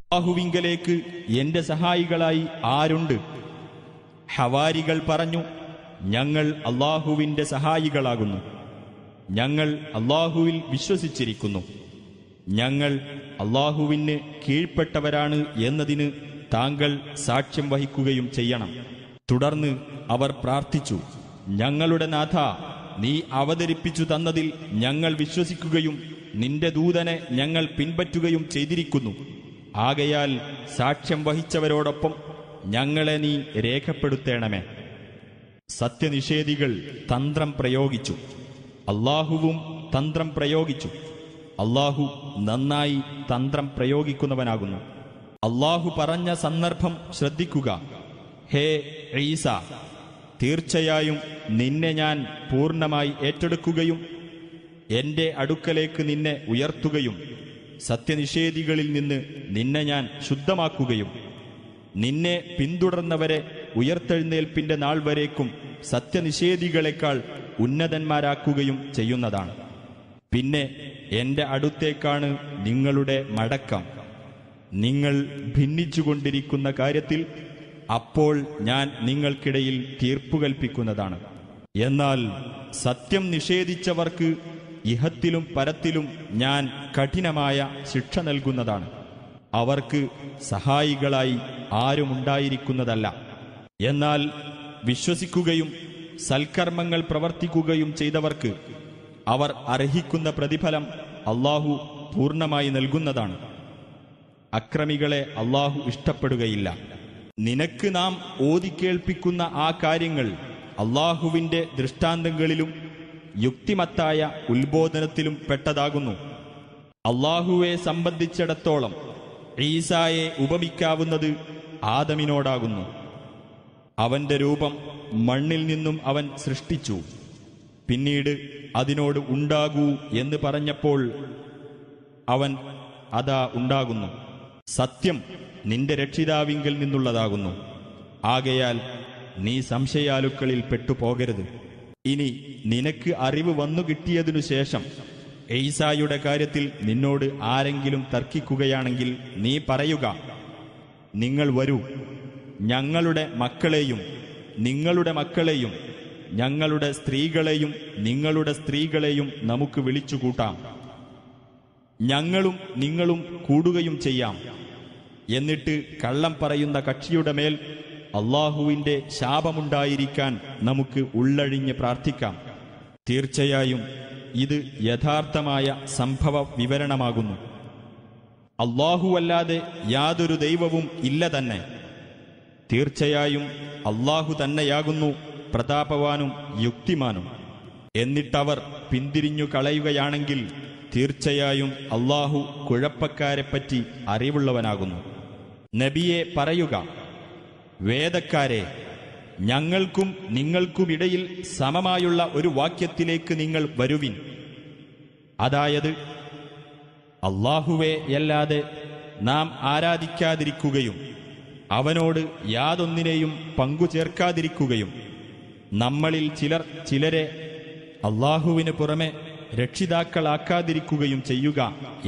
അള്ളാഹുവിങ്കലേക്ക് എന്റെ സഹായികളായി ആരുണ്ട് ഹവാരികൾ പറഞ്ഞു ഞങ്ങൾ അള്ളാഹുവിന്റെ സഹായികളാകുന്നു ഞങ്ങൾ അള്ളാഹുവിൽ വിശ്വസിച്ചിരിക്കുന്നു ഞങ്ങൾ അള്ളാഹുവിന് കീഴ്പ്പെട്ടവരാണ് എന്നതിന് താങ്കൾ സാക്ഷ്യം വഹിക്കുകയും ചെയ്യണം തുടർന്ന് അവർ പ്രാർത്ഥിച്ചു ഞങ്ങളുടെ നാഥ നീ അവതരിപ്പിച്ചു തന്നതിൽ ഞങ്ങൾ വിശ്വസിക്കുകയും നിന്റെ ദൂതനെ ഞങ്ങൾ പിൻപറ്റുകയും ചെയ്തിരിക്കുന്നു ആകയാൽ സാക്ഷ്യം വഹിച്ചവരോടൊപ്പം ഞങ്ങളെ നീ രേഖപ്പെടുത്തേണമേ സത്യനിഷേധികൾ തന്ത്രം പ്രയോഗിച്ചു അള്ളാഹുവും തന്ത്രം പ്രയോഗിച്ചു അള്ളാഹു നന്നായി തന്ത്രം പ്രയോഗിക്കുന്നവനാകുന്നു അള്ളാഹു പറഞ്ഞ സന്ദർഭം ശ്രദ്ധിക്കുക ഹേ ഈസ തീർച്ചയായും നിന്നെ ഞാൻ പൂർണ്ണമായി ഏറ്റെടുക്കുകയും എന്റെ അടുക്കലേക്ക് നിന്നെ ഉയർത്തുകയും സത്യനിഷേധികളിൽ നിന്ന് നിന്നെ ഞാൻ ശുദ്ധമാക്കുകയും നിന്നെ പിന്തുടർന്നവരെ ഉയർത്തെഴുന്നേൽപ്പിന്റെ നാൾ വരേക്കും സത്യനിഷേധികളെക്കാൾ ഉന്നതന്മാരാക്കുകയും ചെയ്യുന്നതാണ് പിന്നെ എന്റെ അടുത്തേക്കാണ് നിങ്ങളുടെ മടക്കം നിങ്ങൾ ഭിന്നിച്ചുകൊണ്ടിരിക്കുന്ന കാര്യത്തിൽ അപ്പോൾ ഞാൻ നിങ്ങൾക്കിടയിൽ തീർപ്പു കൽപ്പിക്കുന്നതാണ് എന്നാൽ സത്യം നിഷേധിച്ചവർക്ക് ഇഹത്തിലും പരത്തിലും ഞാൻ കഠിനമായ ശിക്ഷ നൽകുന്നതാണ് അവർക്ക് സഹായികളായി ആരുമുണ്ടായിരിക്കുന്നതല്ല എന്നാൽ വിശ്വസിക്കുകയും സൽക്കർമ്മങ്ങൾ പ്രവർത്തിക്കുകയും ചെയ്തവർക്ക് അവർ അർഹിക്കുന്ന പ്രതിഫലം അള്ളാഹു പൂർണ്ണമായി നൽകുന്നതാണ് അക്രമികളെ അള്ളാഹു ഇഷ്ടപ്പെടുകയില്ല നിനക്ക് നാം ഓതിക്കേൾപ്പിക്കുന്ന ആ കാര്യങ്ങൾ അള്ളാഹുവിൻ്റെ ദൃഷ്ടാന്തങ്ങളിലും യുക്തിമത്തായ ഉത്ബോധനത്തിലും പെട്ടതാകുന്നു അള്ളാഹുവെ സംബന്ധിച്ചിടത്തോളം ഈസായെ ഉപമിക്കാവുന്നത് ആദമിനോടാകുന്നു അവന്റെ രൂപം മണ്ണിൽ നിന്നും അവൻ സൃഷ്ടിച്ചു പിന്നീട് അതിനോട് ഉണ്ടാകൂ എന്ന് പറഞ്ഞപ്പോൾ അവൻ അതാ ഉണ്ടാകുന്നു സത്യം നിന്റെ രക്ഷിതാവിങ്കിൽ നിന്നുള്ളതാകുന്നു ആകയാൽ നീ സംശയാലുക്കളിൽ പെട്ടുപോകരുത് ഇനി നിനക്ക് അറിവ് വന്നു കിട്ടിയതിനു ശേഷം എയ്സായുടെ കാര്യത്തിൽ നിന്നോട് ആരെങ്കിലും തർക്കിക്കുകയാണെങ്കിൽ നീ പറയുക നിങ്ങൾ വരൂ ഞങ്ങളുടെ മക്കളെയും നിങ്ങളുടെ മക്കളെയും ഞങ്ങളുടെ സ്ത്രീകളെയും നിങ്ങളുടെ സ്ത്രീകളെയും നമുക്ക് വിളിച്ചു ഞങ്ങളും നിങ്ങളും കൂടുകയും ചെയ്യാം എന്നിട്ട് കള്ളം പറയുന്ന കക്ഷിയുടെ മേൽ അള്ളാഹുവിന്റെ ശാപമുണ്ടായിരിക്കാൻ നമുക്ക് ഉള്ളഴിഞ്ഞ് പ്രാർത്ഥിക്കാം തീർച്ചയായും ഇത് യഥാർത്ഥമായ സംഭവ വിവരണമാകുന്നു അള്ളാഹുവല്ലാതെ യാതൊരു ദൈവവും ഇല്ല തന്നെ തീർച്ചയായും അള്ളാഹു തന്നെയാകുന്നു പ്രതാപവാനും യുക്തിമാനും എന്നിട്ടവർ പിന്തിരിഞ്ഞു കളയുകയാണെങ്കിൽ തീർച്ചയായും അള്ളാഹു കുഴപ്പക്കാരെപ്പറ്റി അറിവുള്ളവനാകുന്നു നബിയെ പറയുക വേദക്കാരെ ഞങ്ങൾക്കും നിങ്ങൾക്കുമിടയിൽ സമമായുള്ള ഒരു വാക്യത്തിലേക്ക് നിങ്ങൾ വരുവിൻ അതായത് അള്ളാഹുവേയല്ലാതെ അല്ലാതെ നാം ആരാധിക്കാതിരിക്കുകയും അവനോട് യാതൊന്നിനെയും പങ്കുചേർക്കാതിരിക്കുകയും നമ്മളിൽ ചിലർ ചിലരെ അള്ളാഹുവിന് പുറമെ രക്ഷിതാക്കളാക്കാതിരിക്കുകയും ചെയ്യുക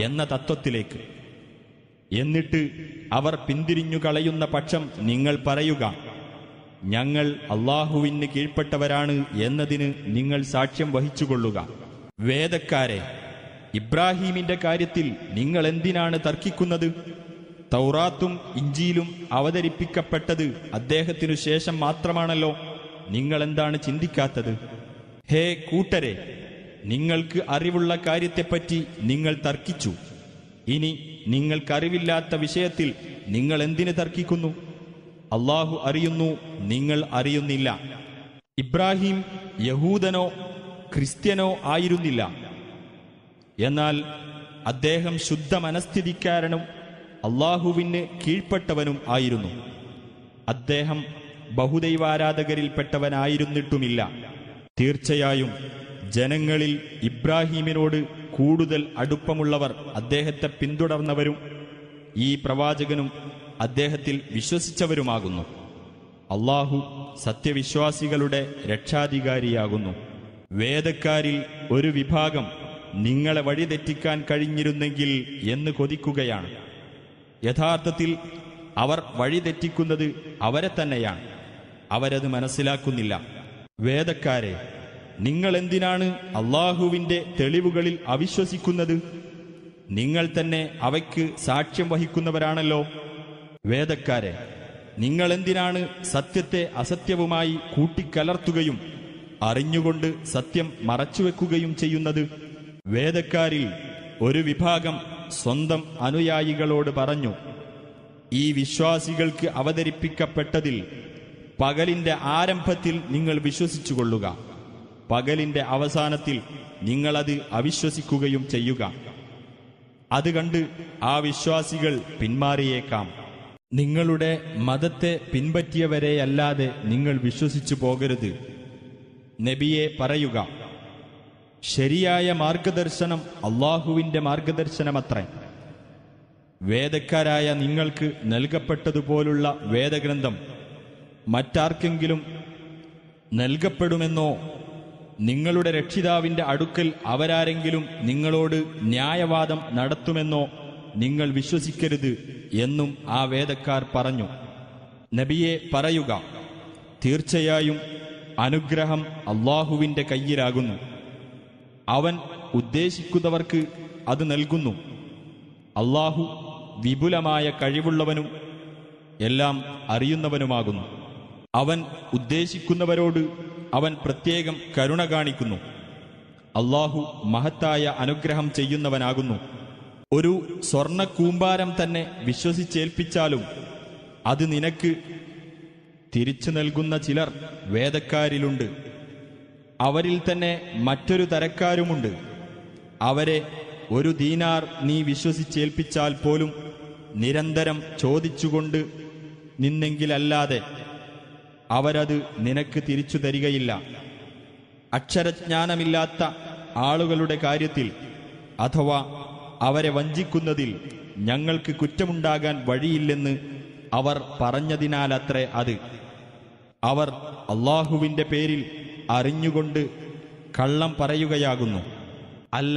എന്ന തത്വത്തിലേക്ക് എന്നിട്ട് അവർ പിന്തിരിഞ്ഞു കളയുന്ന പക്ഷം നിങ്ങൾ പറയുക ഞങ്ങൾ അള്ളാഹുവിന് കീഴ്പ്പെട്ടവരാണ് എന്നതിന് നിങ്ങൾ സാക്ഷ്യം വഹിച്ചുകൊള്ളുക വേദക്കാരെ ഇബ്രാഹീമിന്റെ കാര്യത്തിൽ നിങ്ങൾ എന്തിനാണ് തർക്കിക്കുന്നത് തൗറാത്തും ഇഞ്ചിയിലും അവതരിപ്പിക്കപ്പെട്ടത് അദ്ദേഹത്തിനു ശേഷം മാത്രമാണല്ലോ നിങ്ങളെന്താണ് ചിന്തിക്കാത്തത് ഹേ കൂട്ടരെ നിങ്ങൾക്ക് അറിവുള്ള കാര്യത്തെപ്പറ്റി നിങ്ങൾ തർക്കിച്ചു ഇനി നിങ്ങൾക്കറിവില്ലാത്ത വിഷയത്തിൽ നിങ്ങൾ എന്തിന് തർക്കിക്കുന്നു അള്ളാഹു അറിയുന്നു നിങ്ങൾ അറിയുന്നില്ല ഇബ്രാഹിം യഹൂദനോ ക്രിസ്ത്യനോ ആയിരുന്നില്ല എന്നാൽ അദ്ദേഹം ശുദ്ധ മനസ്ഥിതിക്കാരനും അള്ളാഹുവിന് കീഴ്പ്പെട്ടവനും ആയിരുന്നു അദ്ദേഹം ബഹുദൈവാരാധകരിൽപ്പെട്ടവനായിരുന്നിട്ടുമില്ല തീർച്ചയായും ജനങ്ങളിൽ ഇബ്രാഹീമിനോട് കൂടുതൽ അടുപ്പമുള്ളവർ അദ്ദേഹത്തെ പിന്തുടർന്നവരും ഈ പ്രവാചകനും അദ്ദേഹത്തിൽ വിശ്വസിച്ചവരുമാകുന്നു അള്ളാഹു സത്യവിശ്വാസികളുടെ രക്ഷാധികാരിയാകുന്നു വേദക്കാരിൽ ഒരു വിഭാഗം നിങ്ങളെ വഴിതെറ്റിക്കാൻ കഴിഞ്ഞിരുന്നെങ്കിൽ എന്ന് കൊതിക്കുകയാണ് യഥാർത്ഥത്തിൽ അവർ വഴിതെറ്റിക്കുന്നത് അവരെ തന്നെയാണ് അവരത് മനസ്സിലാക്കുന്നില്ല വേദക്കാരെ നിങ്ങൾ എന്തിനാണ് അള്ളാഹുവിൻ്റെ തെളിവുകളിൽ അവിശ്വസിക്കുന്നത് നിങ്ങൾ തന്നെ അവയ്ക്ക് സാക്ഷ്യം വഹിക്കുന്നവരാണല്ലോ വേദക്കാരെ നിങ്ങൾ എന്തിനാണ് സത്യത്തെ അസത്യവുമായി കൂട്ടിക്കലർത്തുകയും അറിഞ്ഞുകൊണ്ട് സത്യം മറച്ചുവെക്കുകയും ചെയ്യുന്നത് വേദക്കാരിൽ ഒരു വിഭാഗം സ്വന്തം അനുയായികളോട് പറഞ്ഞു ഈ വിശ്വാസികൾക്ക് അവതരിപ്പിക്കപ്പെട്ടതിൽ പകലിന്റെ ആരംഭത്തിൽ നിങ്ങൾ വിശ്വസിച്ചു കൊള്ളുക പകലിന്റെ അവസാനത്തിൽ നിങ്ങളത് അവിശ്വസിക്കുകയും ചെയ്യുക അത് കണ്ട് ആ വിശ്വാസികൾ പിന്മാറിയേക്കാം നിങ്ങളുടെ മതത്തെ പിൻപറ്റിയവരെയല്ലാതെ നിങ്ങൾ വിശ്വസിച്ചു പോകരുത് നബിയെ പറയുക ശരിയായ മാർഗദർശനം അള്ളാഹുവിൻ്റെ മാർഗദർശനമത്രേ വേദക്കാരായ നിങ്ങൾക്ക് നൽകപ്പെട്ടതുപോലുള്ള വേദഗ്രന്ഥം മറ്റാർക്കെങ്കിലും നൽകപ്പെടുമെന്നോ നിങ്ങളുടെ രക്ഷിതാവിൻ്റെ അടുക്കൽ അവരാരെങ്കിലും നിങ്ങളോട് ന്യായവാദം നടത്തുമെന്നോ നിങ്ങൾ വിശ്വസിക്കരുത് എന്നും ആ വേദക്കാർ പറഞ്ഞു നബിയെ പറയുക തീർച്ചയായും അനുഗ്രഹം അള്ളാഹുവിൻ്റെ കയ്യിലാകുന്നു അവൻ ഉദ്ദേശിക്കുന്നവർക്ക് അത് നൽകുന്നു അള്ളാഹു വിപുലമായ കഴിവുള്ളവനും എല്ലാം അറിയുന്നവനുമാകുന്നു അവൻ ഉദ്ദേശിക്കുന്നവരോട് അവൻ പ്രത്യേകം കരുണ കാണിക്കുന്നു അള്ളാഹു മഹത്തായ അനുഗ്രഹം ചെയ്യുന്നവനാകുന്നു ഒരു സ്വർണ കൂമ്പാരം തന്നെ വിശ്വസിച്ചേൽപ്പിച്ചാലും അത് നിനക്ക് തിരിച്ചു നൽകുന്ന ചിലർ വേദക്കാരിലുണ്ട് അവരിൽ തന്നെ മറ്റൊരു തരക്കാരുമുണ്ട് അവരെ ഒരു ദീനാർ നീ വിശ്വസിച്ചേൽപ്പിച്ചാൽ പോലും നിരന്തരം ചോദിച്ചുകൊണ്ട് നിന്നെങ്കിലല്ലാതെ അവരത് നിനക്ക് തിരിച്ചു തരികയില്ല അക്ഷരജ്ഞാനമില്ലാത്ത ആളുകളുടെ കാര്യത്തിൽ അഥവാ അവരെ വഞ്ചിക്കുന്നതിൽ ഞങ്ങൾക്ക് കുറ്റമുണ്ടാകാൻ വഴിയില്ലെന്ന് അവർ പറഞ്ഞതിനാലത്രേ അത് അവർ അള്ളാഹുവിൻ്റെ പേരിൽ അറിഞ്ഞുകൊണ്ട് കള്ളം പറയുകയാകുന്നു അല്ല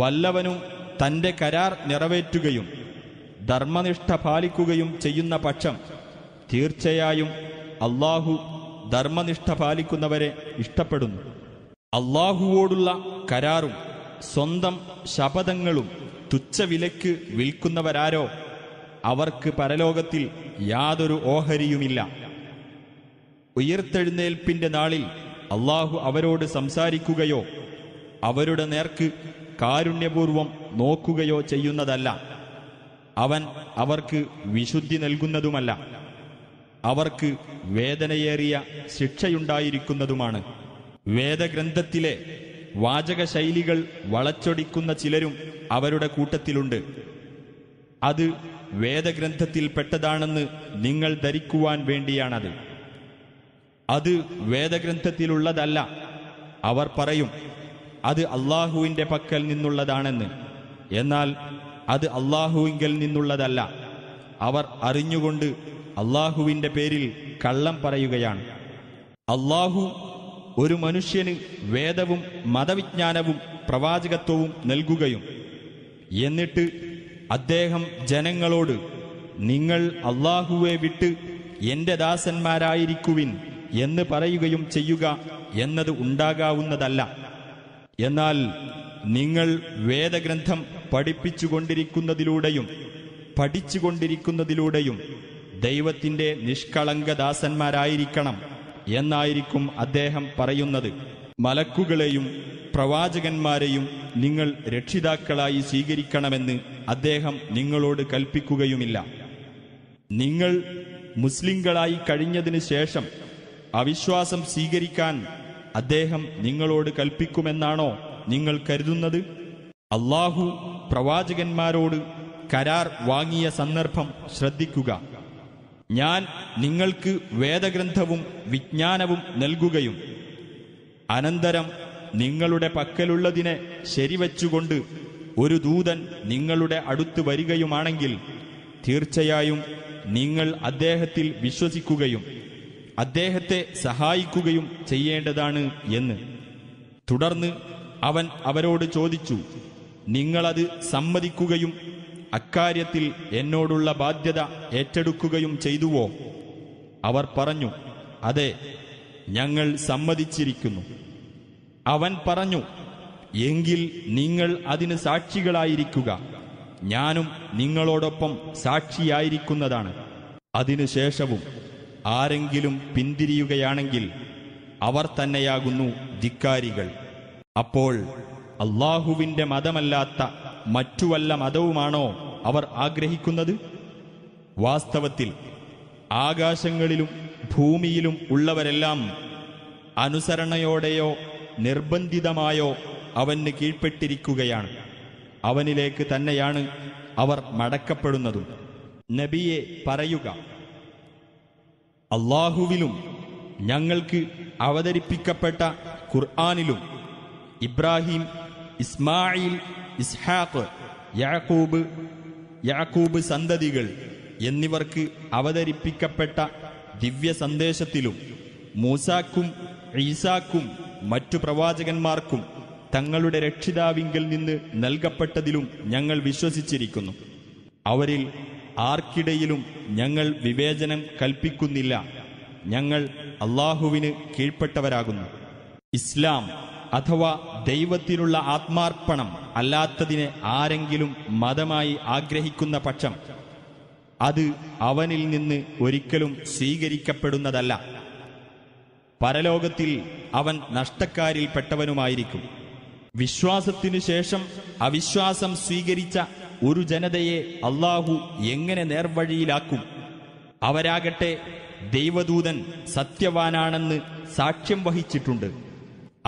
വല്ലവനും തന്റെ കരാർ നിറവേറ്റുകയും ധർമ്മനിഷ്ഠ പാലിക്കുകയും ചെയ്യുന്ന പക്ഷം തീർച്ചയായും അള്ളാഹു ധർമ്മനിഷ്ഠ പാലിക്കുന്നവരെ ഇഷ്ടപ്പെടുന്നു അള്ളാഹുവോടുള്ള കരാറും സ്വന്തം ശപഥങ്ങളും തുച്ഛവിലയ്ക്ക് വിൽക്കുന്നവരാരോ അവർക്ക് പരലോകത്തിൽ യാതൊരു ഓഹരിയുമില്ല ഉയർത്തെഴുന്നേൽപ്പിന്റെ നാളിൽ അള്ളാഹു അവരോട് സംസാരിക്കുകയോ അവരുടെ നേർക്ക് കാരുണ്യപൂർവം നോക്കുകയോ ചെയ്യുന്നതല്ല അവൻ അവർക്ക് വിശുദ്ധി നൽകുന്നതുമല്ല അവർക്ക് വേദനയേറിയ ശിക്ഷയുണ്ടായിരിക്കുന്നതുമാണ് വേദഗ്രന്ഥത്തിലെ വാചക ശൈലികൾ വളച്ചൊടിക്കുന്ന ചിലരും അവരുടെ കൂട്ടത്തിലുണ്ട് അത് വേദഗ്രന്ഥത്തിൽ പെട്ടതാണെന്ന് നിങ്ങൾ ധരിക്കുവാൻ വേണ്ടിയാണത് അത് വേദഗ്രന്ഥത്തിലുള്ളതല്ല അവർ പറയും അത് അള്ളാഹുവിൻ്റെ പക്കൽ നിന്നുള്ളതാണെന്ന് എന്നാൽ അത് അള്ളാഹുവിങ്കിൽ നിന്നുള്ളതല്ല അവർ അറിഞ്ഞുകൊണ്ട് അള്ളാഹുവിൻ്റെ പേരിൽ കള്ളം പറയുകയാണ് അള്ളാഹു ഒരു മനുഷ്യന് വേദവും മതവിജ്ഞാനവും പ്രവാചകത്വവും നൽകുകയും എന്നിട്ട് അദ്ദേഹം ജനങ്ങളോട് നിങ്ങൾ അള്ളാഹുവെ വിട്ട് എൻ്റെ ദാസന്മാരായിരിക്കുവിൻ എന്ന് പറയുകയും ചെയ്യുക എന്നത് ഉണ്ടാകാവുന്നതല്ല എന്നാൽ നിങ്ങൾ വേദഗ്രന്ഥം പഠിപ്പിച്ചുകൊണ്ടിരിക്കുന്നതിലൂടെയും പഠിച്ചുകൊണ്ടിരിക്കുന്നതിലൂടെയും ദൈവത്തിൻ്റെ നിഷ്കളങ്കദാസന്മാരായിരിക്കണം എന്നായിരിക്കും അദ്ദേഹം പറയുന്നത് മലക്കുകളെയും പ്രവാചകന്മാരെയും നിങ്ങൾ രക്ഷിതാക്കളായി സ്വീകരിക്കണമെന്ന് അദ്ദേഹം നിങ്ങളോട് കൽപ്പിക്കുകയുമില്ല നിങ്ങൾ മുസ്ലിങ്ങളായി കഴിഞ്ഞതിന് ശേഷം അവിശ്വാസം സ്വീകരിക്കാൻ അദ്ദേഹം നിങ്ങളോട് കൽപ്പിക്കുമെന്നാണോ നിങ്ങൾ കരുതുന്നത് അള്ളാഹു പ്രവാചകന്മാരോട് കരാർ വാങ്ങിയ സന്ദർഭം ശ്രദ്ധിക്കുക ഞാൻ നിങ്ങൾക്ക് വേദഗ്രന്ഥവും വിജ്ഞാനവും നൽകുകയും അനന്തരം നിങ്ങളുടെ പക്കലുള്ളതിനെ ശരിവച്ചുകൊണ്ട് ഒരു ദൂതൻ നിങ്ങളുടെ അടുത്ത് വരികയുമാണെങ്കിൽ തീർച്ചയായും നിങ്ങൾ അദ്ദേഹത്തിൽ വിശ്വസിക്കുകയും അദ്ദേഹത്തെ സഹായിക്കുകയും ചെയ്യേണ്ടതാണ് എന്ന് തുടർന്ന് അവൻ അവരോട് ചോദിച്ചു നിങ്ങളത് സമ്മതിക്കുകയും അക്കാര്യത്തിൽ എന്നോടുള്ള ബാധ്യത ഏറ്റെടുക്കുകയും ചെയ്തുവോ അവർ പറഞ്ഞു അതെ ഞങ്ങൾ സമ്മതിച്ചിരിക്കുന്നു അവൻ പറഞ്ഞു എങ്കിൽ നിങ്ങൾ അതിന് സാക്ഷികളായിരിക്കുക ഞാനും നിങ്ങളോടൊപ്പം സാക്ഷിയായിരിക്കുന്നതാണ് അതിനുശേഷവും ആരെങ്കിലും പിന്തിരിയുകയാണെങ്കിൽ അവർ തന്നെയാകുന്നു ധിക്കാരികൾ അപ്പോൾ അള്ളാഹുവിന്റെ മതമല്ലാത്ത മറ്റു വല്ല മതവുമാണോ അവർ ആഗ്രഹിക്കുന്നത് വാസ്തവത്തിൽ ആകാശങ്ങളിലും ഭൂമിയിലും ഉള്ളവരെല്ലാം അനുസരണയോടെയോ നിർബന്ധിതമായോ അവന് കീഴ്പ്പെട്ടിരിക്കുകയാണ് അവനിലേക്ക് തന്നെയാണ് അവർ മടക്കപ്പെടുന്നതും നബിയെ പറയുക അള്ളാഹുവിലും ഞങ്ങൾക്ക് അവതരിപ്പിക്കപ്പെട്ട ഖുർആാനിലും ഇബ്രാഹിം ഇസ്മായിൽ ഇസ്ഹാഖ് യാക്കൂബ് യാക്കൂബ് സന്തതികൾ എന്നിവർക്ക് അവതരിപ്പിക്കപ്പെട്ട ദിവ്യ സന്ദേശത്തിലും മൂസാക്കും ഈസാക്കും മറ്റു പ്രവാചകന്മാർക്കും തങ്ങളുടെ രക്ഷിതാവിങ്കിൽ നിന്ന് നൽകപ്പെട്ടതിലും ഞങ്ങൾ വിശ്വസിച്ചിരിക്കുന്നു അവരിൽ ആർക്കിടയിലും ഞങ്ങൾ വിവേചനം കൽപ്പിക്കുന്നില്ല ഞങ്ങൾ അള്ളാഹുവിന് കീഴ്പ്പെട്ടവരാകുന്നു ഇസ്ലാം അഥവാ ദൈവത്തിനുള്ള ആത്മാർപ്പണം അല്ലാത്തതിനെ ആരെങ്കിലും മതമായി ആഗ്രഹിക്കുന്ന പക്ഷം അത് അവനിൽ നിന്ന് ഒരിക്കലും സ്വീകരിക്കപ്പെടുന്നതല്ല പരലോകത്തിൽ അവൻ നഷ്ടക്കാരിൽപ്പെട്ടവനുമായിരിക്കും വിശ്വാസത്തിനു ശേഷം അവിശ്വാസം സ്വീകരിച്ച ഒരു ജനതയെ അള്ളാഹു എങ്ങനെ നേർവഴിയിലാക്കും അവരാകട്ടെ ദൈവദൂതൻ സത്യവാനാണെന്ന് സാക്ഷ്യം വഹിച്ചിട്ടുണ്ട്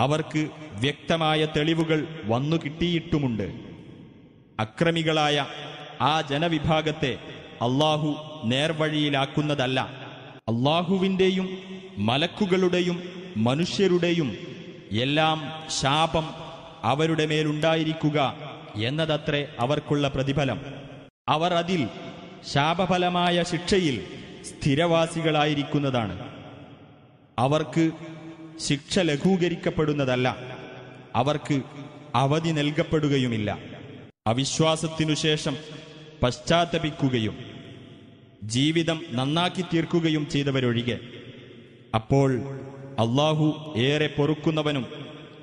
അവർക്ക് വ്യക്തമായ തെളിവുകൾ വന്നു കിട്ടിയിട്ടുമുണ്ട് അക്രമികളായ ആ ജനവിഭാഗത്തെ അള്ളാഹു നേർവഴിയിലാക്കുന്നതല്ല അള്ളാഹുവിൻ്റെയും മലക്കുകളുടെയും മനുഷ്യരുടെയും എല്ലാം ശാപം അവരുടെ മേലുണ്ടായിരിക്കുക എന്നതത്രേ അവർക്കുള്ള പ്രതിഫലം അവർ അതിൽ ശാപഫലമായ ശിക്ഷയിൽ സ്ഥിരവാസികളായിരിക്കുന്നതാണ് അവർക്ക് ശിക്ഷ ലഘൂകരിക്കപ്പെടുന്നതല്ല അവർക്ക് അവധി നൽകപ്പെടുകയുമില്ല അവിശ്വാസത്തിനുശേഷം പശ്ചാത്തപിക്കുകയും ജീവിതം നന്നാക്കി തീർക്കുകയും ചെയ്തവരൊഴികെ അപ്പോൾ അള്ളാഹു ഏറെ പൊറുക്കുന്നവനും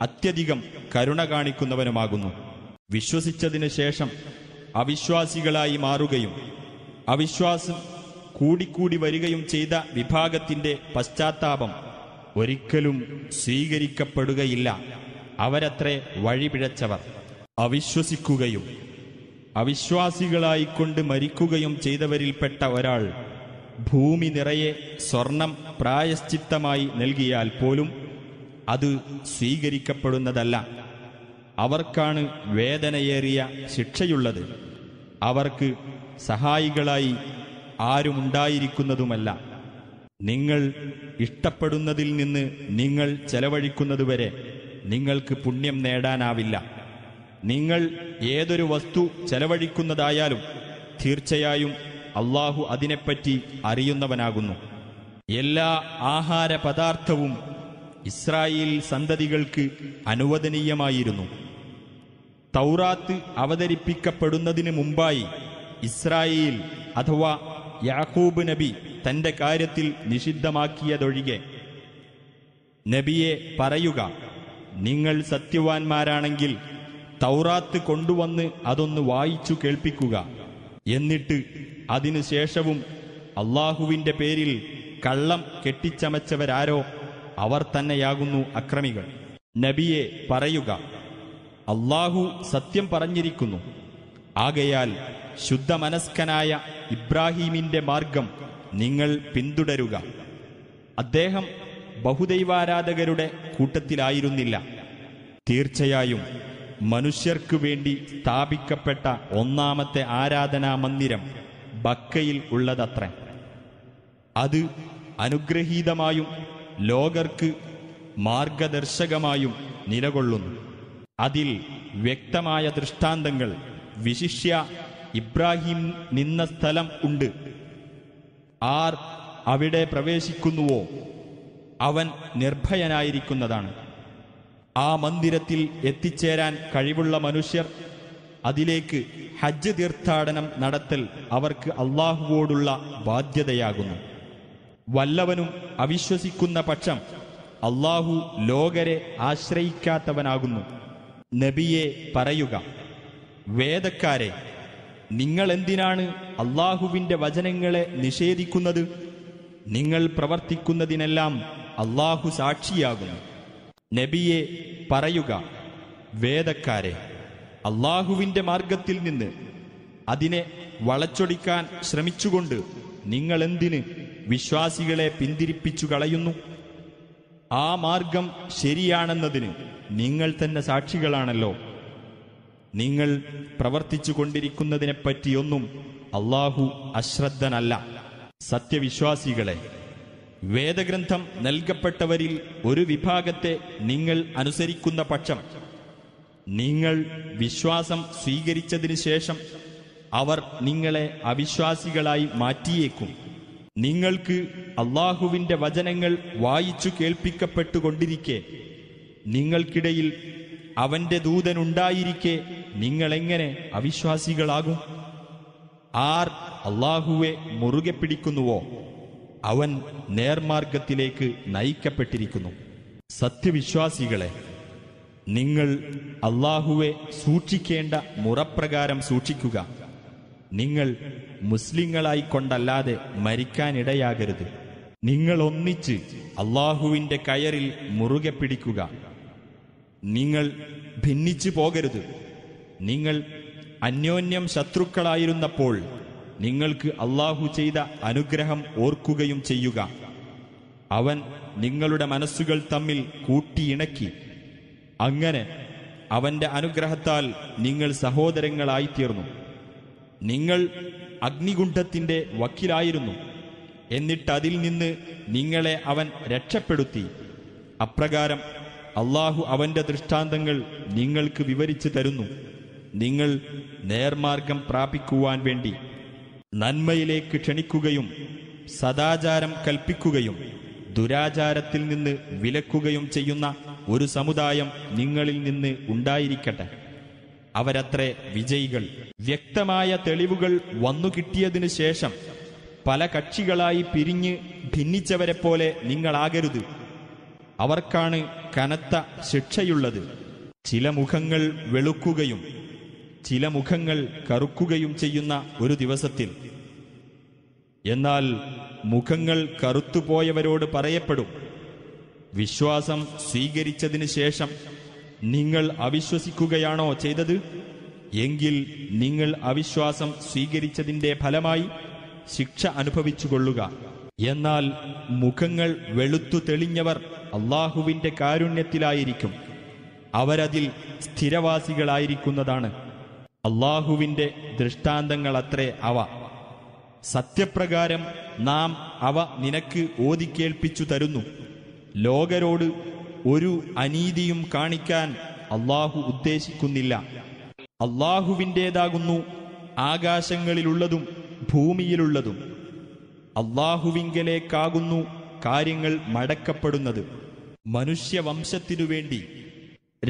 അത്യധികം കരുണ കാണിക്കുന്നവനുമാകുന്നു വിശ്വസിച്ചതിന് ശേഷം അവിശ്വാസികളായി മാറുകയും അവിശ്വാസം കൂടിക്കൂടി വരികയും ചെയ്ത വിഭാഗത്തിന്റെ പശ്ചാത്താപം ഒരിക്കലും സ്വീകരിക്കപ്പെടുകയില്ല അവരത്രേ വഴിപിഴച്ചവർ അവിശ്വസിക്കുകയും അവിശ്വാസികളായിക്കൊണ്ട് മരിക്കുകയും ചെയ്തവരിൽപ്പെട്ട ഒരാൾ ഭൂമി നിറയെ സ്വർണം പ്രായശ്ചിത്തമായി നൽകിയാൽ പോലും അത് സ്വീകരിക്കപ്പെടുന്നതല്ല അവർക്കാണ് വേദനയേറിയ ശിക്ഷയുള്ളത് അവർക്ക് സഹായികളായി ആരുമുണ്ടായിരിക്കുന്നതുമല്ല നിങ്ങൾ ഇഷ്ടപ്പെടുന്നതിൽ നിന്ന് നിങ്ങൾ ചെലവഴിക്കുന്നതുവരെ നിങ്ങൾക്ക് പുണ്യം നേടാനാവില്ല നിങ്ങൾ ഏതൊരു വസ്തു ചെലവഴിക്കുന്നതായാലും തീർച്ചയായും അള്ളാഹു അതിനെപ്പറ്റി അറിയുന്നവനാകുന്നു എല്ലാ ആഹാര പദാർത്ഥവും ഇസ്രായേൽ സന്തതികൾക്ക് അനുവദനീയമായിരുന്നു തൗറാത്ത് അവതരിപ്പിക്കപ്പെടുന്നതിന് മുമ്പായി ഇസ്രായേൽ അഥവാ യാക്കൂബ് നബി തന്റെ കാര്യത്തിൽ നിഷിദ്ധമാക്കിയതൊഴികെ നബിയെ പറയുക നിങ്ങൾ സത്യവാൻമാരാണെങ്കിൽ തൗറാത്ത് കൊണ്ടുവന്ന് അതൊന്ന് വായിച്ചു കേൾപ്പിക്കുക എന്നിട്ട് അതിനുശേഷവും അള്ളാഹുവിൻ്റെ പേരിൽ കള്ളം കെട്ടിച്ചമച്ചവരാരോ അവർ തന്നെയാകുന്നു അക്രമികൾ നബിയെ പറയുക അള്ളാഹു സത്യം പറഞ്ഞിരിക്കുന്നു ആകയാൽ ശുദ്ധമനസ്കനായ ഇബ്രാഹീമിന്റെ മാർഗം നിങ്ങൾ പിന്തുടരുക അദ്ദേഹം ബഹുദൈവാരാധകരുടെ കൂട്ടത്തിലായിരുന്നില്ല തീർച്ചയായും മനുഷ്യർക്കു വേണ്ടി സ്ഥാപിക്കപ്പെട്ട ഒന്നാമത്തെ ആരാധനാ മന്ദിരം ബക്കയിൽ ഉള്ളതത്ര അത് അനുഗ്രഹീതമായും ലോകർക്ക് മാർഗദർശകമായും നിലകൊള്ളുന്നു അതിൽ വ്യക്തമായ ദൃഷ്ടാന്തങ്ങൾ വിശിഷ്യ ഇബ്രാഹിം നിന്ന സ്ഥലം ഉണ്ട് ആർ അവിടെ പ്രവേശിക്കുന്നുവോ അവൻ നിർഭയനായിരിക്കുന്നതാണ് ആ മന്ദിരത്തിൽ എത്തിച്ചേരാൻ കഴിവുള്ള മനുഷ്യർ അതിലേക്ക് ഹജ്ജ് തീർത്ഥാടനം നടത്തൽ അവർക്ക് അള്ളാഹുവോടുള്ള ബാധ്യതയാകുന്നു വല്ലവനും അവിശ്വസിക്കുന്ന പക്ഷം അള്ളാഹു ലോകരെ ആശ്രയിക്കാത്തവനാകുന്നു നബിയെ പറയുക വേദക്കാരെ നിങ്ങൾ എന്തിനാണ് അള്ളാഹുവിൻ്റെ വചനങ്ങളെ നിഷേധിക്കുന്നത് നിങ്ങൾ പ്രവർത്തിക്കുന്നതിനെല്ലാം അള്ളാഹു സാക്ഷിയാകുന്നു നബിയെ പറയുക വേദക്കാരെ അള്ളാഹുവിൻ്റെ മാർഗത്തിൽ നിന്ന് അതിനെ വളച്ചൊടിക്കാൻ ശ്രമിച്ചുകൊണ്ട് നിങ്ങളെന്തിന് വിശ്വാസികളെ പിന്തിരിപ്പിച്ചു കളയുന്നു ആ മാർഗം ശരിയാണെന്നതിന് നിങ്ങൾ തന്നെ സാക്ഷികളാണല്ലോ നിങ്ങൾ പ്രവർത്തിച്ചു കൊണ്ടിരിക്കുന്നതിനെപ്പറ്റിയൊന്നും അള്ളാഹു അശ്രദ്ധനല്ല സത്യവിശ്വാസികളെ വേദഗ്രന്ഥം നൽകപ്പെട്ടവരിൽ ഒരു വിഭാഗത്തെ നിങ്ങൾ അനുസരിക്കുന്ന പക്ഷം നിങ്ങൾ വിശ്വാസം സ്വീകരിച്ചതിന് ശേഷം അവർ നിങ്ങളെ അവിശ്വാസികളായി മാറ്റിയേക്കും നിങ്ങൾക്ക് അള്ളാഹുവിന്റെ വചനങ്ങൾ വായിച്ചു കേൾപ്പിക്കപ്പെട്ടുകൊണ്ടിരിക്കെ നിങ്ങൾക്കിടയിൽ അവന്റെ ദൂതനുണ്ടായിരിക്കെ നിങ്ങളെങ്ങനെ അവിശ്വാസികളാകും ആർ അള്ളാഹുവെ മുറുകെ പിടിക്കുന്നുവോ അവൻ നേർമാർഗത്തിലേക്ക് നയിക്കപ്പെട്ടിരിക്കുന്നു സത്യവിശ്വാസികളെ നിങ്ങൾ അള്ളാഹുവെ സൂക്ഷിക്കേണ്ട മുറപ്രകാരം സൂക്ഷിക്കുക നിങ്ങൾ മുസ്ലിങ്ങളായിക്കൊണ്ടല്ലാതെ മരിക്കാനിടയാകരുത് നിങ്ങൾ ഒന്നിച്ച് അള്ളാഹുവിൻ്റെ കയറിൽ മുറുകെ പിടിക്കുക നിങ്ങൾ ഭിന്നിച്ചു പോകരുത് നിങ്ങൾ അന്യോന്യം ശത്രുക്കളായിരുന്നപ്പോൾ നിങ്ങൾക്ക് അള്ളാഹു ചെയ്ത അനുഗ്രഹം ഓർക്കുകയും ചെയ്യുക അവൻ നിങ്ങളുടെ മനസ്സുകൾ തമ്മിൽ കൂട്ടിയിണക്കി അങ്ങനെ അവന്റെ അനുഗ്രഹത്താൽ നിങ്ങൾ സഹോദരങ്ങളായിത്തീർന്നു നിങ്ങൾ അഗ്നികുണ്ഠത്തിന്റെ വക്കിലായിരുന്നു എന്നിട്ടതിൽ നിന്ന് നിങ്ങളെ അവൻ രക്ഷപ്പെടുത്തി അപ്രകാരം അള്ളാഹു അവന്റെ ദൃഷ്ടാന്തങ്ങൾ നിങ്ങൾക്ക് വിവരിച്ചു തരുന്നു നിങ്ങൾ നേർമാർഗം പ്രാപിക്കുവാൻ വേണ്ടി നന്മയിലേക്ക് ക്ഷണിക്കുകയും സദാചാരം കൽപ്പിക്കുകയും ദുരാചാരത്തിൽ നിന്ന് വിലക്കുകയും ചെയ്യുന്ന ഒരു സമുദായം നിങ്ങളിൽ നിന്ന് ഉണ്ടായിരിക്കട്ടെ അവരത്ര വിജയികൾ വ്യക്തമായ തെളിവുകൾ വന്നു കിട്ടിയതിനു ശേഷം പല കക്ഷികളായി പിരിഞ്ഞ് ഭിന്നിച്ചവരെപ്പോലെ നിങ്ങളാകരുത് അവർക്കാണ് കനത്ത ശിക്ഷയുള്ളത് ചില മുഖങ്ങൾ വെളുക്കുകയും ചില മുഖങ്ങൾ കറുക്കുകയും ചെയ്യുന്ന ഒരു ദിവസത്തിൽ എന്നാൽ മുഖങ്ങൾ കറുത്തുപോയവരോട് പറയപ്പെടും വിശ്വാസം സ്വീകരിച്ചതിന് ശേഷം നിങ്ങൾ അവിശ്വസിക്കുകയാണോ ചെയ്തത് എങ്കിൽ നിങ്ങൾ അവിശ്വാസം സ്വീകരിച്ചതിന്റെ ഫലമായി ശിക്ഷ അനുഭവിച്ചുകൊള്ളുക എന്നാൽ മുഖങ്ങൾ വെളുത്തു തെളിഞ്ഞവർ അള്ളാഹുവിന്റെ കാരുണ്യത്തിലായിരിക്കും അവരതിൽ സ്ഥിരവാസികളായിരിക്കുന്നതാണ് അള്ളാഹുവിന്റെ അത്രേ അവ സത്യപ്രകാരം നാം അവ നിനക്ക് ഓതിക്കേൽപ്പിച്ചു തരുന്നു ലോകരോട് ഒരു അനീതിയും കാണിക്കാൻ അള്ളാഹു ഉദ്ദേശിക്കുന്നില്ല അള്ളാഹുവിൻ്റേതാകുന്നു ആകാശങ്ങളിലുള്ളതും ഭൂമിയിലുള്ളതും അള്ളാഹുവിങ്കലേക്കാകുന്നു കാര്യങ്ങൾ മടക്കപ്പെടുന്നത് മനുഷ്യവംശത്തിനു വേണ്ടി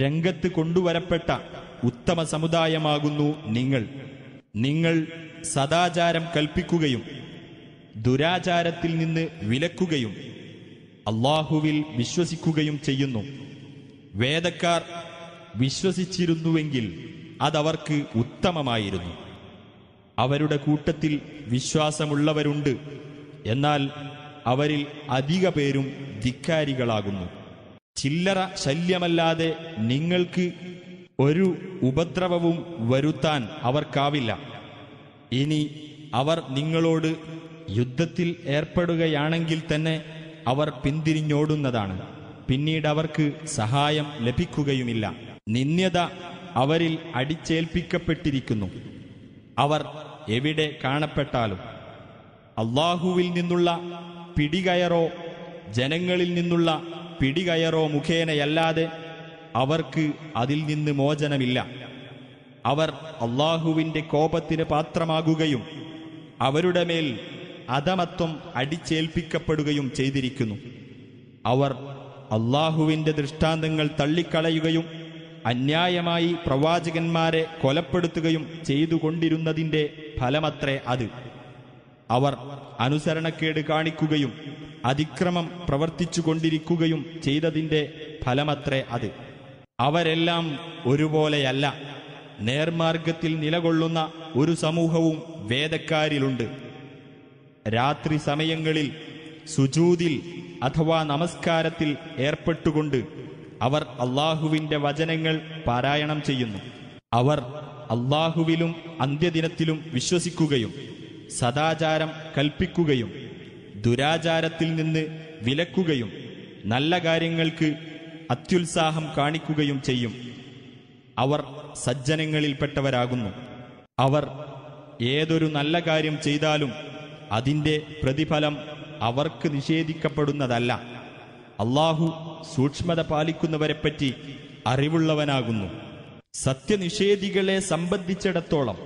രംഗത്ത് കൊണ്ടുവരപ്പെട്ട ഉത്തമ സമുദായമാകുന്നു നിങ്ങൾ നിങ്ങൾ സദാചാരം കൽപ്പിക്കുകയും ദുരാചാരത്തിൽ നിന്ന് വിലക്കുകയും അള്ളാഹുവിൽ വിശ്വസിക്കുകയും ചെയ്യുന്നു വേദക്കാർ വിശ്വസിച്ചിരുന്നുവെങ്കിൽ അതവർക്ക് ഉത്തമമായിരുന്നു അവരുടെ കൂട്ടത്തിൽ വിശ്വാസമുള്ളവരുണ്ട് എന്നാൽ അവരിൽ അധിക പേരും ധിക്കാരികളാകുന്നു ചില്ലറ ശല്യമല്ലാതെ നിങ്ങൾക്ക് ഒരു ഉപദ്രവവും വരുത്താൻ അവർക്കാവില്ല ഇനി അവർ നിങ്ങളോട് യുദ്ധത്തിൽ ഏർപ്പെടുകയാണെങ്കിൽ തന്നെ അവർ പിന്തിരിഞ്ഞോടുന്നതാണ് പിന്നീട് അവർക്ക് സഹായം ലഭിക്കുകയുമില്ല നിന്ദ്യത അവരിൽ അടിച്ചേൽപ്പിക്കപ്പെട്ടിരിക്കുന്നു അവർ എവിടെ കാണപ്പെട്ടാലും അള്ളാഹുവിൽ നിന്നുള്ള പിടികയറോ ജനങ്ങളിൽ നിന്നുള്ള പിടികയറോ മുഖേനയല്ലാതെ അവർക്ക് അതിൽ നിന്ന് മോചനമില്ല അവർ അള്ളാഹുവിൻ്റെ കോപത്തിന് പാത്രമാകുകയും അവരുടെ മേൽ അധമത്വം അടിച്ചേൽപ്പിക്കപ്പെടുകയും ചെയ്തിരിക്കുന്നു അവർ അള്ളാഹുവിൻ്റെ ദൃഷ്ടാന്തങ്ങൾ തള്ളിക്കളയുകയും അന്യായമായി പ്രവാചകന്മാരെ കൊലപ്പെടുത്തുകയും ചെയ്തുകൊണ്ടിരുന്നതിൻ്റെ ഫലമത്രേ അത് അവർ അനുസരണക്കേട് കാണിക്കുകയും അതിക്രമം പ്രവർത്തിച്ചുകൊണ്ടിരിക്കുകയും ചെയ്തതിൻ്റെ ഫലമത്രേ അത് അവരെല്ലാം ഒരുപോലെയല്ല നേർമാർഗത്തിൽ നിലകൊള്ളുന്ന ഒരു സമൂഹവും വേദക്കാരിലുണ്ട് രാത്രി സമയങ്ങളിൽ സുജൂതിൽ അഥവാ നമസ്കാരത്തിൽ ഏർപ്പെട്ടുകൊണ്ട് അവർ അള്ളാഹുവിന്റെ വചനങ്ങൾ പാരായണം ചെയ്യുന്നു അവർ അള്ളാഹുവിലും അന്ത്യദിനത്തിലും വിശ്വസിക്കുകയും സദാചാരം കൽപ്പിക്കുകയും ദുരാചാരത്തിൽ നിന്ന് വിലക്കുകയും നല്ല കാര്യങ്ങൾക്ക് അത്യുത്സാഹം കാണിക്കുകയും ചെയ്യും അവർ സജ്ജനങ്ങളിൽപ്പെട്ടവരാകുന്നു അവർ ഏതൊരു നല്ല കാര്യം ചെയ്താലും അതിന്റെ പ്രതിഫലം അവർക്ക് നിഷേധിക്കപ്പെടുന്നതല്ല അള്ളാഹു സൂക്ഷ്മത പാലിക്കുന്നവരെപ്പറ്റി അറിവുള്ളവനാകുന്നു സത്യനിഷേധികളെ സംബന്ധിച്ചിടത്തോളം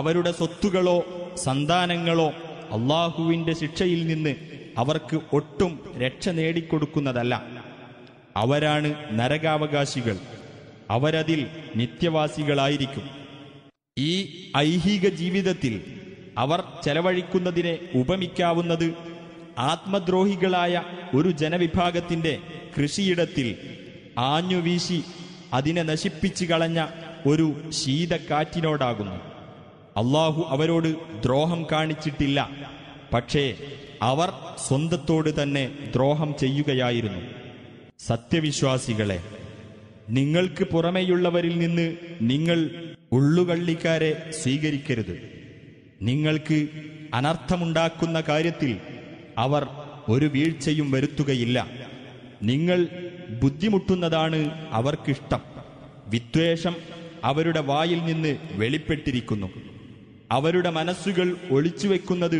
അവരുടെ സ്വത്തുകളോ സന്താനങ്ങളോ അള്ളാഹുവിന്റെ ശിക്ഷയിൽ നിന്ന് അവർക്ക് ഒട്ടും രക്ഷ നേടിക്കൊടുക്കുന്നതല്ല അവരാണ് നരകാവകാശികൾ അവരതിൽ നിത്യവാസികളായിരിക്കും ഈ ഐഹിക ജീവിതത്തിൽ അവർ ചെലവഴിക്കുന്നതിനെ ഉപമിക്കാവുന്നത് ആത്മദ്രോഹികളായ ഒരു ജനവിഭാഗത്തിന്റെ കൃഷിയിടത്തിൽ ആഞ്ഞുവീശി അതിനെ നശിപ്പിച്ചു കളഞ്ഞ ഒരു ശീതക്കാറ്റിനോടാകുന്നു അള്ളാഹു അവരോട് ദ്രോഹം കാണിച്ചിട്ടില്ല പക്ഷേ അവർ സ്വന്തത്തോട് തന്നെ ദ്രോഹം ചെയ്യുകയായിരുന്നു സത്യവിശ്വാസികളെ നിങ്ങൾക്ക് പുറമെയുള്ളവരിൽ നിന്ന് നിങ്ങൾ ഉള്ളുകള്ളിക്കാരെ സ്വീകരിക്കരുത് നിങ്ങൾക്ക് അനർത്ഥമുണ്ടാക്കുന്ന കാര്യത്തിൽ അവർ ഒരു വീഴ്ചയും വരുത്തുകയില്ല നിങ്ങൾ ബുദ്ധിമുട്ടുന്നതാണ് അവർക്കിഷ്ടം വിദ്വേഷം അവരുടെ വായിൽ നിന്ന് വെളിപ്പെട്ടിരിക്കുന്നു അവരുടെ മനസ്സുകൾ ഒളിച്ചുവെക്കുന്നത്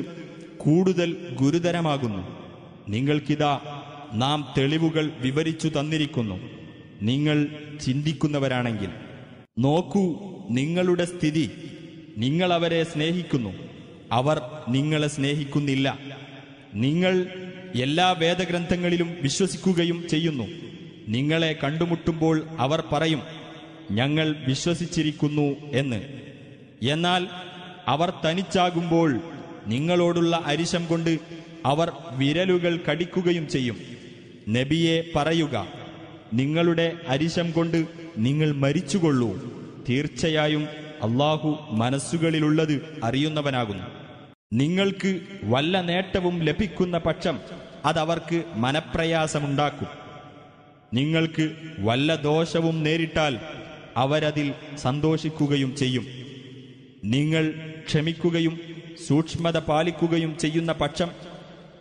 കൂടുതൽ ഗുരുതരമാകുന്നു നിങ്ങൾക്കിതാ നാം തെളിവുകൾ വിവരിച്ചു തന്നിരിക്കുന്നു നിങ്ങൾ ചിന്തിക്കുന്നവരാണെങ്കിൽ നോക്കൂ നിങ്ങളുടെ സ്ഥിതി നിങ്ങൾ അവരെ സ്നേഹിക്കുന്നു അവർ നിങ്ങളെ സ്നേഹിക്കുന്നില്ല നിങ്ങൾ എല്ലാ വേദഗ്രന്ഥങ്ങളിലും വിശ്വസിക്കുകയും ചെയ്യുന്നു നിങ്ങളെ കണ്ടുമുട്ടുമ്പോൾ അവർ പറയും ഞങ്ങൾ വിശ്വസിച്ചിരിക്കുന്നു എന്ന് എന്നാൽ അവർ തനിച്ചാകുമ്പോൾ നിങ്ങളോടുള്ള അരിശം കൊണ്ട് അവർ വിരലുകൾ കടിക്കുകയും ചെയ്യും നബിയെ പറയുക നിങ്ങളുടെ അരിശം കൊണ്ട് നിങ്ങൾ മരിച്ചുകൊള്ളൂ തീർച്ചയായും അള്ളാഹു മനസ്സുകളിലുള്ളത് അറിയുന്നവനാകുന്നു നിങ്ങൾക്ക് വല്ല നേട്ടവും ലഭിക്കുന്ന പക്ഷം അതവർക്ക് മനപ്രയാസമുണ്ടാക്കും നിങ്ങൾക്ക് വല്ല ദോഷവും നേരിട്ടാൽ അവരതിൽ സന്തോഷിക്കുകയും ചെയ്യും നിങ്ങൾ ക്ഷമിക്കുകയും സൂക്ഷ്മത പാലിക്കുകയും ചെയ്യുന്ന പക്ഷം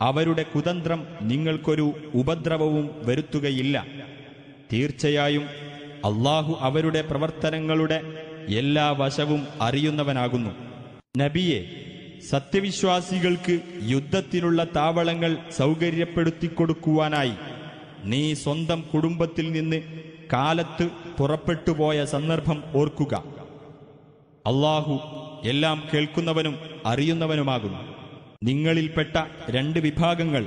അവരുടെ കുതന്ത്രം നിങ്ങൾക്കൊരു ഉപദ്രവവും വരുത്തുകയില്ല തീർച്ചയായും അള്ളാഹു അവരുടെ പ്രവർത്തനങ്ങളുടെ എല്ലാ വശവും അറിയുന്നവനാകുന്നു നബിയെ സത്യവിശ്വാസികൾക്ക് യുദ്ധത്തിനുള്ള താവളങ്ങൾ സൗകര്യപ്പെടുത്തി കൊടുക്കുവാനായി നീ സ്വന്തം കുടുംബത്തിൽ നിന്ന് കാലത്ത് പുറപ്പെട്ടുപോയ സന്ദർഭം ഓർക്കുക അള്ളാഹു എല്ലാം കേൾക്കുന്നവനും അറിയുന്നവനുമാകുന്നു നിങ്ങളിൽപ്പെട്ട രണ്ട് വിഭാഗങ്ങൾ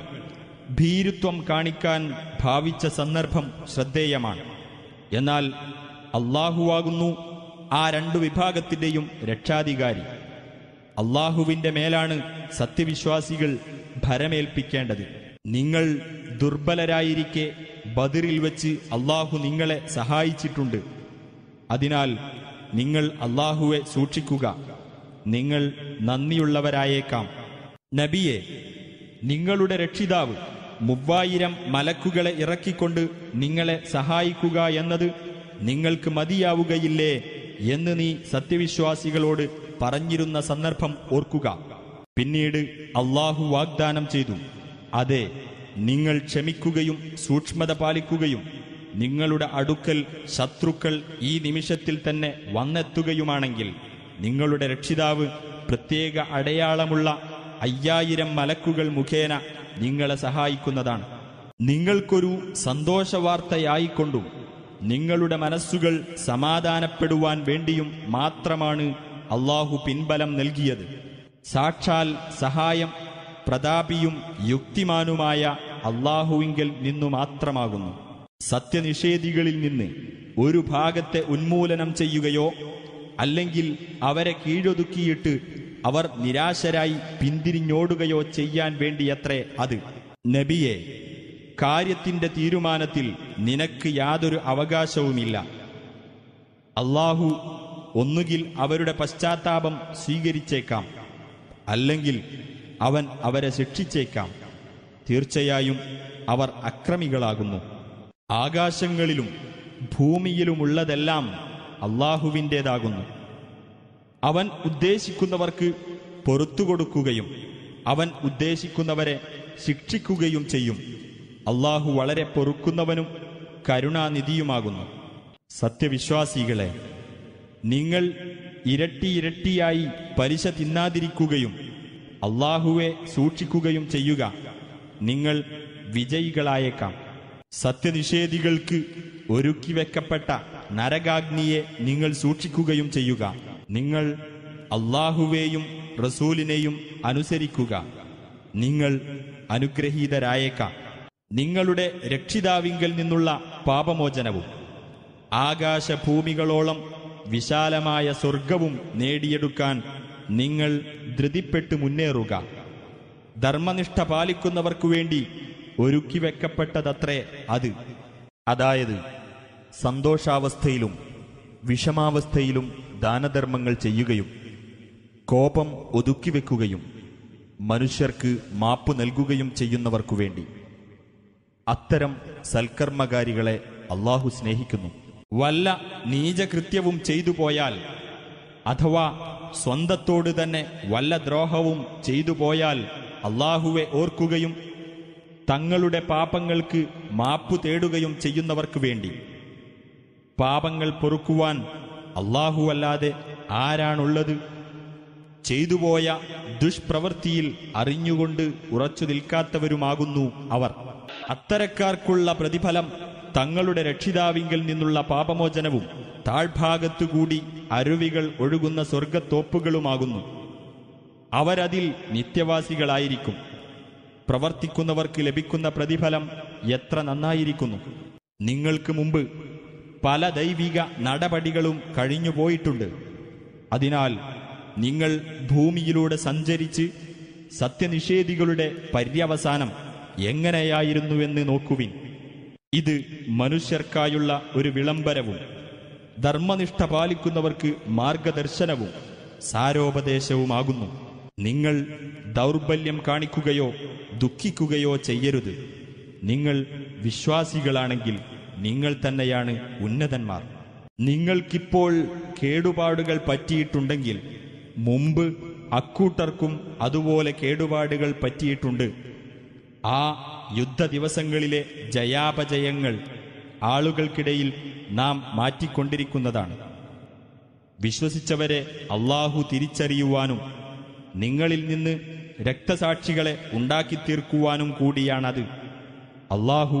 ഭീരുത്വം കാണിക്കാൻ ഭാവിച്ച സന്ദർഭം ശ്രദ്ധേയമാണ് എന്നാൽ അള്ളാഹുവാകുന്നു ആ രണ്ടു വിഭാഗത്തിൻ്റെയും രക്ഷാധികാരി അള്ളാഹുവിൻ്റെ മേലാണ് സത്യവിശ്വാസികൾ ഭരമേൽപ്പിക്കേണ്ടത് നിങ്ങൾ ദുർബലരായിരിക്കെ ബദിറിൽ വച്ച് അള്ളാഹു നിങ്ങളെ സഹായിച്ചിട്ടുണ്ട് അതിനാൽ നിങ്ങൾ അള്ളാഹുവെ സൂക്ഷിക്കുക നിങ്ങൾ നന്ദിയുള്ളവരായേക്കാം നബിയെ നിങ്ങളുടെ രക്ഷിതാവ് മൂവായിരം മലക്കുകളെ ഇറക്കിക്കൊണ്ട് നിങ്ങളെ സഹായിക്കുക എന്നത് നിങ്ങൾക്ക് മതിയാവുകയില്ലേ എന്ന് നീ സത്യവിശ്വാസികളോട് പറഞ്ഞിരുന്ന സന്ദർഭം ഓർക്കുക പിന്നീട് അള്ളാഹു വാഗ്ദാനം ചെയ്തു അതെ നിങ്ങൾ ക്ഷമിക്കുകയും സൂക്ഷ്മത പാലിക്കുകയും നിങ്ങളുടെ അടുക്കൽ ശത്രുക്കൾ ഈ നിമിഷത്തിൽ തന്നെ വന്നെത്തുകയുമാണെങ്കിൽ നിങ്ങളുടെ രക്ഷിതാവ് പ്രത്യേക അടയാളമുള്ള അയ്യായിരം മലക്കുകൾ മുഖേന നിങ്ങളെ സഹായിക്കുന്നതാണ് നിങ്ങൾക്കൊരു സന്തോഷവാർത്തയായിക്കൊണ്ടും നിങ്ങളുടെ മനസ്സുകൾ സമാധാനപ്പെടുവാൻ വേണ്ടിയും മാത്രമാണ് അള്ളാഹു പിൻബലം നൽകിയത് സാക്ഷാൽ സഹായം പ്രതാപിയും യുക്തിമാനുമായ അള്ളാഹുവിങ്കിൽ നിന്നു മാത്രമാകുന്നു സത്യനിഷേധികളിൽ നിന്ന് ഒരു ഭാഗത്തെ ഉന്മൂലനം ചെയ്യുകയോ അല്ലെങ്കിൽ അവരെ കീഴൊതുക്കിയിട്ട് അവർ നിരാശരായി പിന്തിരിഞ്ഞോടുകയോ ചെയ്യാൻ വേണ്ടിയത്രേ അത് നബിയെ കാര്യത്തിന്റെ തീരുമാനത്തിൽ നിനക്ക് യാതൊരു അവകാശവുമില്ല അള്ളാഹു ഒന്നുകിൽ അവരുടെ പശ്ചാത്താപം സ്വീകരിച്ചേക്കാം അല്ലെങ്കിൽ അവൻ അവരെ ശിക്ഷിച്ചേക്കാം തീർച്ചയായും അവർ അക്രമികളാകുന്നു ആകാശങ്ങളിലും ഭൂമിയിലുമുള്ളതെല്ലാം അള്ളാഹുവിൻ്റേതാകുന്നു അവൻ ഉദ്ദേശിക്കുന്നവർക്ക് പൊറത്തുകൊടുക്കുകയും അവൻ ഉദ്ദേശിക്കുന്നവരെ ശിക്ഷിക്കുകയും ചെയ്യും അള്ളാഹു വളരെ പൊറുക്കുന്നവനും കരുണാനിധിയുമാകുന്നു സത്യവിശ്വാസികളെ നിങ്ങൾ ഇരട്ടി ഇരട്ടിയായി പലിശ തിന്നാതിരിക്കുകയും അള്ളാഹുവെ സൂക്ഷിക്കുകയും ചെയ്യുക നിങ്ങൾ വിജയികളായേക്കാം സത്യനിഷേധികൾക്ക് ഒരുക്കിവെക്കപ്പെട്ട നരകാഗ്നിയെ നിങ്ങൾ സൂക്ഷിക്കുകയും ചെയ്യുക നിങ്ങൾ അള്ളാഹുവേയും റസൂലിനെയും അനുസരിക്കുക നിങ്ങൾ അനുഗ്രഹീതരായേക്കാം നിങ്ങളുടെ രക്ഷിതാവിങ്കൽ നിന്നുള്ള പാപമോചനവും ആകാശഭൂമികളോളം വിശാലമായ സ്വർഗവും നേടിയെടുക്കാൻ നിങ്ങൾ ധൃതിപ്പെട്ട് മുന്നേറുക ധർമ്മനിഷ്ഠ പാലിക്കുന്നവർക്കു വേണ്ടി ഒരുക്കി വെക്കപ്പെട്ടതത്രേ അത് അതായത് സന്തോഷാവസ്ഥയിലും വിഷമാവസ്ഥയിലും ദാനധർമ്മങ്ങൾ ചെയ്യുകയും കോപം ഒതുക്കിവെക്കുകയും മനുഷ്യർക്ക് മാപ്പു നൽകുകയും ചെയ്യുന്നവർക്കു വേണ്ടി അത്തരം സൽക്കർമ്മകാരികളെ അള്ളാഹു സ്നേഹിക്കുന്നു വല്ല നീചകൃത്യവും ചെയ്തു പോയാൽ അഥവാ സ്വന്തത്തോട് തന്നെ വല്ല ദ്രോഹവും ചെയ്തു പോയാൽ അള്ളാഹുവെ ഓർക്കുകയും തങ്ങളുടെ പാപങ്ങൾക്ക് മാപ്പു തേടുകയും ചെയ്യുന്നവർക്ക് വേണ്ടി പാപങ്ങൾ പൊറുക്കുവാൻ അല്ലാതെ ആരാണുള്ളത് ചെയ്തുപോയ ദുഷ്പ്രവൃത്തിയിൽ അറിഞ്ഞുകൊണ്ട് ഉറച്ചു നിൽക്കാത്തവരുമാകുന്നു അവർ അത്തരക്കാർക്കുള്ള പ്രതിഫലം തങ്ങളുടെ രക്ഷിതാവിങ്കിൽ നിന്നുള്ള പാപമോചനവും താഴ്ഭാഗത്തുകൂടി അരുവികൾ ഒഴുകുന്ന സ്വർഗത്തോപ്പുകളുമാകുന്നു അവരതിൽ നിത്യവാസികളായിരിക്കും പ്രവർത്തിക്കുന്നവർക്ക് ലഭിക്കുന്ന പ്രതിഫലം എത്ര നന്നായിരിക്കുന്നു നിങ്ങൾക്ക് മുമ്പ് പല ദൈവിക നടപടികളും കഴിഞ്ഞുപോയിട്ടുണ്ട് അതിനാൽ നിങ്ങൾ ഭൂമിയിലൂടെ സഞ്ചരിച്ച് സത്യനിഷേധികളുടെ പര്യവസാനം എങ്ങനെയായിരുന്നുവെന്ന് നോക്കുവിൻ ഇത് മനുഷ്യർക്കായുള്ള ഒരു വിളംബരവും ധർമ്മനിഷ്ഠ പാലിക്കുന്നവർക്ക് മാർഗദർശനവും സാരോപദേശവുമാകുന്നു നിങ്ങൾ ദൗർബല്യം കാണിക്കുകയോ ദുഃഖിക്കുകയോ ചെയ്യരുത് നിങ്ങൾ വിശ്വാസികളാണെങ്കിൽ നിങ്ങൾ തന്നെയാണ് ഉന്നതന്മാർ നിങ്ങൾക്കിപ്പോൾ കേടുപാടുകൾ പറ്റിയിട്ടുണ്ടെങ്കിൽ മുമ്പ് അക്കൂട്ടർക്കും അതുപോലെ കേടുപാടുകൾ പറ്റിയിട്ടുണ്ട് ആ യുദ്ധ ദിവസങ്ങളിലെ ജയാപജയങ്ങൾ ആളുകൾക്കിടയിൽ നാം മാറ്റിക്കൊണ്ടിരിക്കുന്നതാണ് വിശ്വസിച്ചവരെ അള്ളാഹു തിരിച്ചറിയുവാനും നിങ്ങളിൽ നിന്ന് രക്തസാക്ഷികളെ ഉണ്ടാക്കി തീർക്കുവാനും കൂടിയാണത് അള്ളാഹു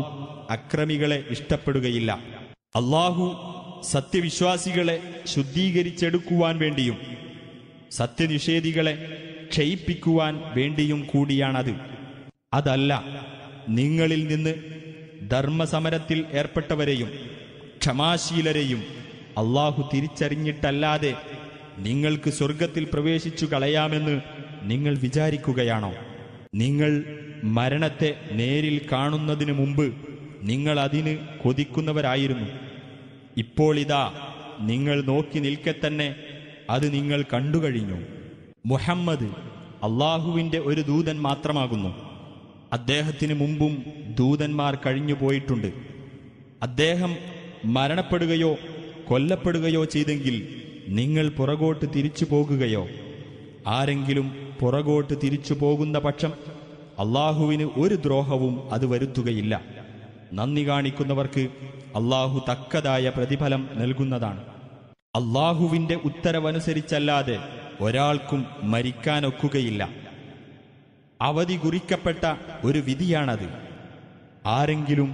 അക്രമികളെ ഇഷ്ടപ്പെടുകയില്ല അള്ളാഹു സത്യവിശ്വാസികളെ ശുദ്ധീകരിച്ചെടുക്കുവാൻ വേണ്ടിയും സത്യനിഷേധികളെ ക്ഷയിപ്പിക്കുവാൻ വേണ്ടിയും കൂടിയാണത് അതല്ല നിങ്ങളിൽ നിന്ന് ധർമ്മസമരത്തിൽ ഏർപ്പെട്ടവരെയും ക്ഷമാശീലരെയും അള്ളാഹു തിരിച്ചറിഞ്ഞിട്ടല്ലാതെ നിങ്ങൾക്ക് സ്വർഗത്തിൽ പ്രവേശിച്ചു കളയാമെന്ന് നിങ്ങൾ വിചാരിക്കുകയാണോ നിങ്ങൾ മരണത്തെ നേരിൽ കാണുന്നതിന് മുമ്പ് നിങ്ങൾ അതിന് കൊതിക്കുന്നവരായിരുന്നു ഇപ്പോൾ ഇതാ നിങ്ങൾ നോക്കി നിൽക്കെ തന്നെ അത് നിങ്ങൾ കണ്ടുകഴിഞ്ഞു മുഹമ്മദ് അള്ളാഹുവിൻ്റെ ഒരു ദൂതൻ മാത്രമാകുന്നു അദ്ദേഹത്തിന് മുമ്പും ദൂതന്മാർ കഴിഞ്ഞുപോയിട്ടുണ്ട് അദ്ദേഹം മരണപ്പെടുകയോ കൊല്ലപ്പെടുകയോ ചെയ്തെങ്കിൽ നിങ്ങൾ പുറകോട്ട് തിരിച്ചു പോകുകയോ ആരെങ്കിലും പുറകോട്ട് തിരിച്ചു പോകുന്ന പക്ഷം അള്ളാഹുവിന് ഒരു ദ്രോഹവും അത് വരുത്തുകയില്ല നന്ദി കാണിക്കുന്നവർക്ക് അള്ളാഹു തക്കതായ പ്രതിഫലം നൽകുന്നതാണ് അള്ളാഹുവിന്റെ ഉത്തരവനുസരിച്ചല്ലാതെ ഒരാൾക്കും മരിക്കാനൊക്കുകയില്ല അവധി കുറിക്കപ്പെട്ട ഒരു വിധിയാണത് ആരെങ്കിലും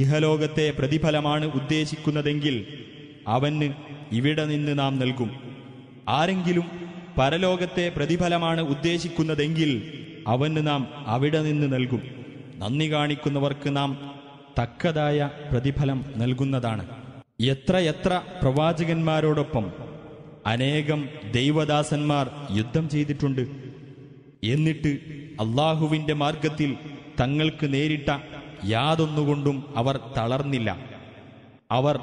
ഇഹലോകത്തെ പ്രതിഫലമാണ് ഉദ്ദേശിക്കുന്നതെങ്കിൽ അവന് ഇവിടെ നിന്ന് നാം നൽകും ആരെങ്കിലും പരലോകത്തെ പ്രതിഫലമാണ് ഉദ്ദേശിക്കുന്നതെങ്കിൽ അവന് നാം അവിടെ നിന്ന് നൽകും നന്ദി കാണിക്കുന്നവർക്ക് നാം തക്കതായ പ്രതിഫലം നൽകുന്നതാണ് എത്രയെത്ര പ്രവാചകന്മാരോടൊപ്പം അനേകം ദൈവദാസന്മാർ യുദ്ധം ചെയ്തിട്ടുണ്ട് എന്നിട്ട് അള്ളാഹുവിന്റെ മാർഗത്തിൽ തങ്ങൾക്ക് നേരിട്ട യാതൊന്നുകൊണ്ടും അവർ തളർന്നില്ല അവർ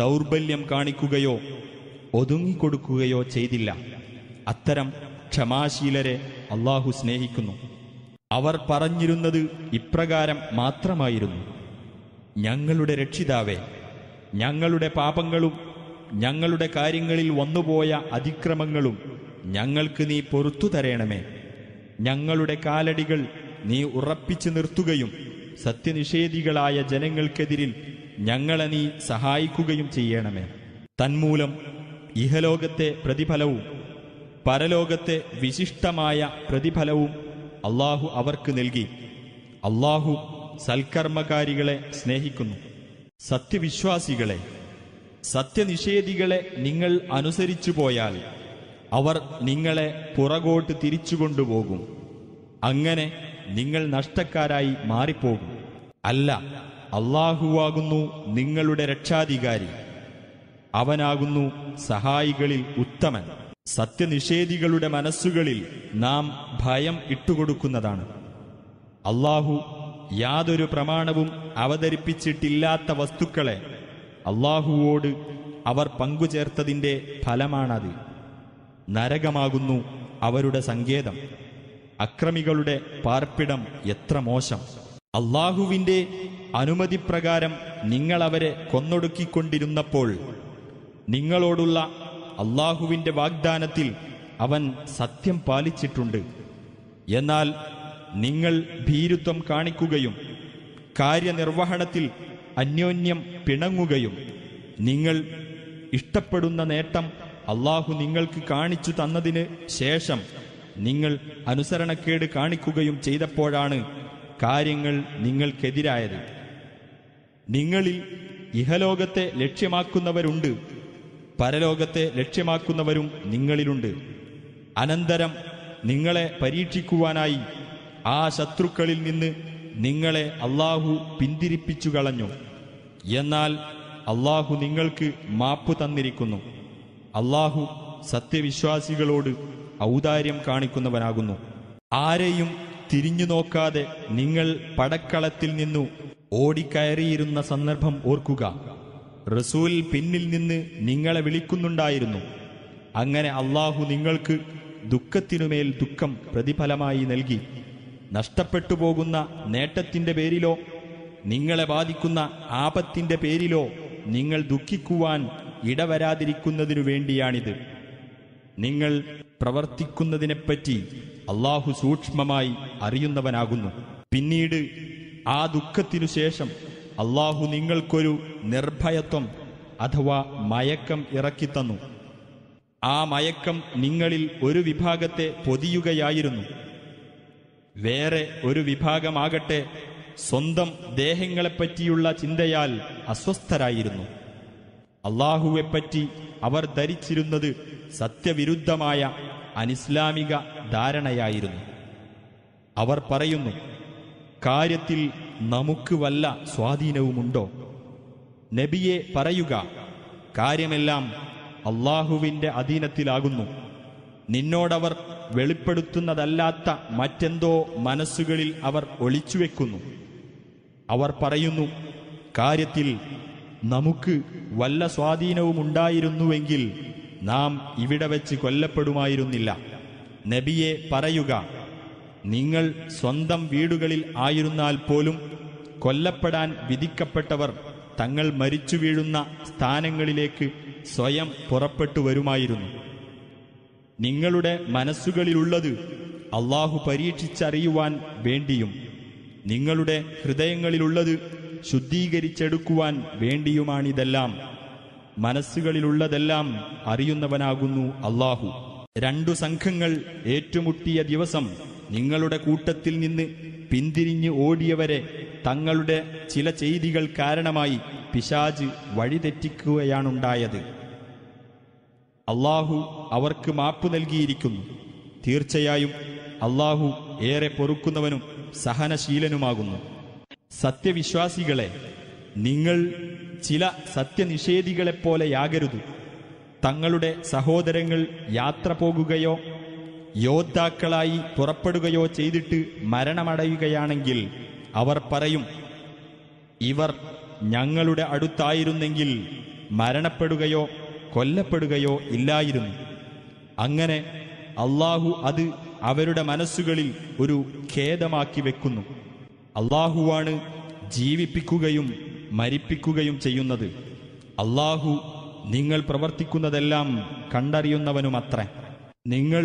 ദൗർബല്യം കാണിക്കുകയോ ഒതുങ്ങിക്കൊടുക്കുകയോ ചെയ്തില്ല അത്തരം ക്ഷമാശീലരെ അള്ളാഹു സ്നേഹിക്കുന്നു അവർ പറഞ്ഞിരുന്നത് ഇപ്രകാരം മാത്രമായിരുന്നു ഞങ്ങളുടെ രക്ഷിതാവേ ഞങ്ങളുടെ പാപങ്ങളും ഞങ്ങളുടെ കാര്യങ്ങളിൽ വന്നുപോയ അതിക്രമങ്ങളും ഞങ്ങൾക്ക് നീ പൊറത്തു തരണമേ ഞങ്ങളുടെ കാലടികൾ നീ ഉറപ്പിച്ചു നിർത്തുകയും സത്യനിഷേധികളായ ജനങ്ങൾക്കെതിരിൽ ഞങ്ങളെ നീ സഹായിക്കുകയും ചെയ്യണമേ തന്മൂലം ഇഹലോകത്തെ പ്രതിഫലവും പരലോകത്തെ വിശിഷ്ടമായ പ്രതിഫലവും അള്ളാഹു അവർക്ക് നൽകി അള്ളാഹു സൽക്കർമ്മകാരികളെ സ്നേഹിക്കുന്നു സത്യവിശ്വാസികളെ സത്യനിഷേധികളെ നിങ്ങൾ അനുസരിച്ചു പോയാൽ അവർ നിങ്ങളെ പുറകോട്ട് തിരിച്ചുകൊണ്ടുപോകും അങ്ങനെ നിങ്ങൾ നഷ്ടക്കാരായി മാറിപ്പോകും അല്ല അള്ളാഹുവാകുന്നു നിങ്ങളുടെ രക്ഷാധികാരി അവനാകുന്നു സഹായികളിൽ ഉത്തമൻ സത്യനിഷേധികളുടെ മനസ്സുകളിൽ നാം ഭയം ഇട്ടുകൊടുക്കുന്നതാണ് അള്ളാഹു യാതൊരു പ്രമാണവും അവതരിപ്പിച്ചിട്ടില്ലാത്ത വസ്തുക്കളെ അള്ളാഹുവോട് അവർ പങ്കുചേർത്തതിൻ്റെ ഫലമാണത് നരകമാകുന്നു അവരുടെ സങ്കേതം അക്രമികളുടെ പാർപ്പിടം എത്ര മോശം അള്ളാഹുവിൻ്റെ പ്രകാരം നിങ്ങളവരെ കൊന്നൊടുക്കിക്കൊണ്ടിരുന്നപ്പോൾ നിങ്ങളോടുള്ള അള്ളാഹുവിൻ്റെ വാഗ്ദാനത്തിൽ അവൻ സത്യം പാലിച്ചിട്ടുണ്ട് എന്നാൽ നിങ്ങൾ ഭീരുത്വം കാണിക്കുകയും കാര്യനിർവഹണത്തിൽ അന്യോന്യം പിണങ്ങുകയും നിങ്ങൾ ഇഷ്ടപ്പെടുന്ന നേട്ടം അള്ളാഹു നിങ്ങൾക്ക് കാണിച്ചു തന്നതിന് ശേഷം നിങ്ങൾ അനുസരണക്കേട് കാണിക്കുകയും ചെയ്തപ്പോഴാണ് കാര്യങ്ങൾ നിങ്ങൾക്കെതിരായത് നിങ്ങളിൽ ഇഹലോകത്തെ ലക്ഷ്യമാക്കുന്നവരുണ്ട് പരലോകത്തെ ലക്ഷ്യമാക്കുന്നവരും നിങ്ങളിലുണ്ട് അനന്തരം നിങ്ങളെ പരീക്ഷിക്കുവാനായി ആ ശത്രുക്കളിൽ നിന്ന് നിങ്ങളെ അള്ളാഹു പിന്തിരിപ്പിച്ചു കളഞ്ഞു എന്നാൽ അള്ളാഹു നിങ്ങൾക്ക് മാപ്പ് തന്നിരിക്കുന്നു അള്ളാഹു സത്യവിശ്വാസികളോട് ഔദാര്യം കാണിക്കുന്നവനാകുന്നു ആരെയും തിരിഞ്ഞു നോക്കാതെ നിങ്ങൾ പടക്കളത്തിൽ നിന്നു ഓടിക്കയറിയിരുന്ന സന്ദർഭം ഓർക്കുക റസൂൽ പിന്നിൽ നിന്ന് നിങ്ങളെ വിളിക്കുന്നുണ്ടായിരുന്നു അങ്ങനെ അള്ളാഹു നിങ്ങൾക്ക് ദുഃഖത്തിനുമേൽ ദുഃഖം പ്രതിഫലമായി നൽകി നഷ്ടപ്പെട്ടു പോകുന്ന നേട്ടത്തിന്റെ പേരിലോ നിങ്ങളെ ബാധിക്കുന്ന ആപത്തിന്റെ പേരിലോ നിങ്ങൾ ദുഃഖിക്കുവാൻ ഇടവരാതിരിക്കുന്നതിനു വേണ്ടിയാണിത് നിങ്ങൾ പ്രവർത്തിക്കുന്നതിനെപ്പറ്റി അള്ളാഹു സൂക്ഷ്മമായി അറിയുന്നവനാകുന്നു പിന്നീട് ആ ദുഃഖത്തിനു ശേഷം അള്ളാഹു നിങ്ങൾക്കൊരു നിർഭയത്വം അഥവാ മയക്കം തന്നു ആ മയക്കം നിങ്ങളിൽ ഒരു വിഭാഗത്തെ പൊതിയുകയായിരുന്നു വേറെ ഒരു വിഭാഗമാകട്ടെ സ്വന്തം ദേഹങ്ങളെപ്പറ്റിയുള്ള ചിന്തയാൽ അസ്വസ്ഥരായിരുന്നു അള്ളാഹുവെപ്പറ്റി അവർ ധരിച്ചിരുന്നത് സത്യവിരുദ്ധമായ അനിസ്ലാമിക ധാരണയായിരുന്നു അവർ പറയുന്നു കാര്യത്തിൽ നമുക്ക് വല്ല സ്വാധീനവുമുണ്ടോ നബിയെ പറയുക കാര്യമെല്ലാം അള്ളാഹുവിൻ്റെ അധീനത്തിലാകുന്നു നിന്നോടവർ വെളിപ്പെടുത്തുന്നതല്ലാത്ത മറ്റെന്തോ മനസ്സുകളിൽ അവർ ഒളിച്ചുവെക്കുന്നു അവർ പറയുന്നു കാര്യത്തിൽ നമുക്ക് വല്ല സ്വാധീനവും ഉണ്ടായിരുന്നുവെങ്കിൽ നാം ഇവിടെ വെച്ച് കൊല്ലപ്പെടുമായിരുന്നില്ല നബിയെ പറയുക നിങ്ങൾ സ്വന്തം വീടുകളിൽ ആയിരുന്നാൽ പോലും കൊല്ലപ്പെടാൻ വിധിക്കപ്പെട്ടവർ തങ്ങൾ മരിച്ചു വീഴുന്ന സ്ഥാനങ്ങളിലേക്ക് സ്വയം പുറപ്പെട്ടു വരുമായിരുന്നു നിങ്ങളുടെ മനസ്സുകളിലുള്ളത് അള്ളാഹു പരീക്ഷിച്ചറിയുവാൻ വേണ്ടിയും നിങ്ങളുടെ ഹൃദയങ്ങളിലുള്ളത് ശുദ്ധീകരിച്ചെടുക്കുവാൻ വേണ്ടിയുമാണിതെല്ലാം മനസ്സുകളിലുള്ളതെല്ലാം അറിയുന്നവനാകുന്നു അള്ളാഹു രണ്ടു സംഘങ്ങൾ ഏറ്റുമുട്ടിയ ദിവസം നിങ്ങളുടെ കൂട്ടത്തിൽ നിന്ന് പിന്തിരിഞ്ഞ് ഓടിയവരെ തങ്ങളുടെ ചില ചെയ്തികൾ കാരണമായി പിശാജ് വഴിതെറ്റിക്കുകയാണുണ്ടായത് അള്ളാഹു അവർക്ക് മാപ്പ് നൽകിയിരിക്കുന്നു തീർച്ചയായും അള്ളാഹു ഏറെ പൊറുക്കുന്നവനും സഹനശീലനുമാകുന്നു സത്യവിശ്വാസികളെ നിങ്ങൾ ചില സത്യനിഷേധികളെപ്പോലെയാകരുത് തങ്ങളുടെ സഹോദരങ്ങൾ യാത്ര പോകുകയോ യോദ്ധാക്കളായി പുറപ്പെടുകയോ ചെയ്തിട്ട് മരണമടയുകയാണെങ്കിൽ അവർ പറയും ഇവർ ഞങ്ങളുടെ അടുത്തായിരുന്നെങ്കിൽ മരണപ്പെടുകയോ കൊല്ലപ്പെടുകയോ ഇല്ലായിരുന്നു അങ്ങനെ അള്ളാഹു അത് അവരുടെ മനസ്സുകളിൽ ഒരു ഖേദമാക്കി വെക്കുന്നു അള്ളാഹുവാണ് ജീവിപ്പിക്കുകയും മരിപ്പിക്കുകയും ചെയ്യുന്നത് അള്ളാഹു നിങ്ങൾ പ്രവർത്തിക്കുന്നതെല്ലാം കണ്ടറിയുന്നവനുമത്ര നിങ്ങൾ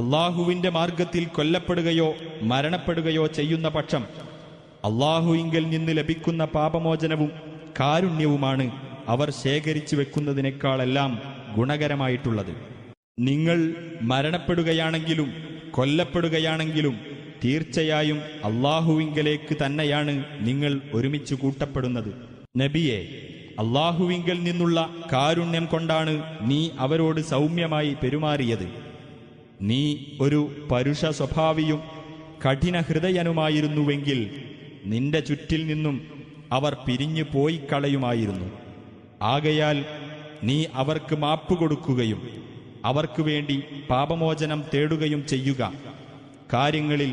അള്ളാഹുവിൻ്റെ മാർഗത്തിൽ കൊല്ലപ്പെടുകയോ മരണപ്പെടുകയോ ചെയ്യുന്ന പക്ഷം അള്ളാഹുവിങ്കിൽ നിന്ന് ലഭിക്കുന്ന പാപമോചനവും കാരുണ്യവുമാണ് അവർ ശേഖരിച്ചു വെക്കുന്നതിനേക്കാളെല്ലാം ഗുണകരമായിട്ടുള്ളത് നിങ്ങൾ മരണപ്പെടുകയാണെങ്കിലും കൊല്ലപ്പെടുകയാണെങ്കിലും തീർച്ചയായും അള്ളാഹുവിങ്കലേക്ക് തന്നെയാണ് നിങ്ങൾ ഒരുമിച്ച് കൂട്ടപ്പെടുന്നത് നബിയെ അള്ളാഹുവിങ്കൽ നിന്നുള്ള കാരുണ്യം കൊണ്ടാണ് നീ അവരോട് സൗമ്യമായി പെരുമാറിയത് നീ ഒരു പരുഷ സ്വഭാവിയും കഠിന ഹൃദയനുമായിരുന്നുവെങ്കിൽ നിന്റെ ചുറ്റിൽ നിന്നും അവർ പിരിഞ്ഞു പോയി കളയുമായിരുന്നു ആകയാൽ നീ അവർക്ക് മാപ്പ് കൊടുക്കുകയും അവർക്കു വേണ്ടി പാപമോചനം തേടുകയും ചെയ്യുക കാര്യങ്ങളിൽ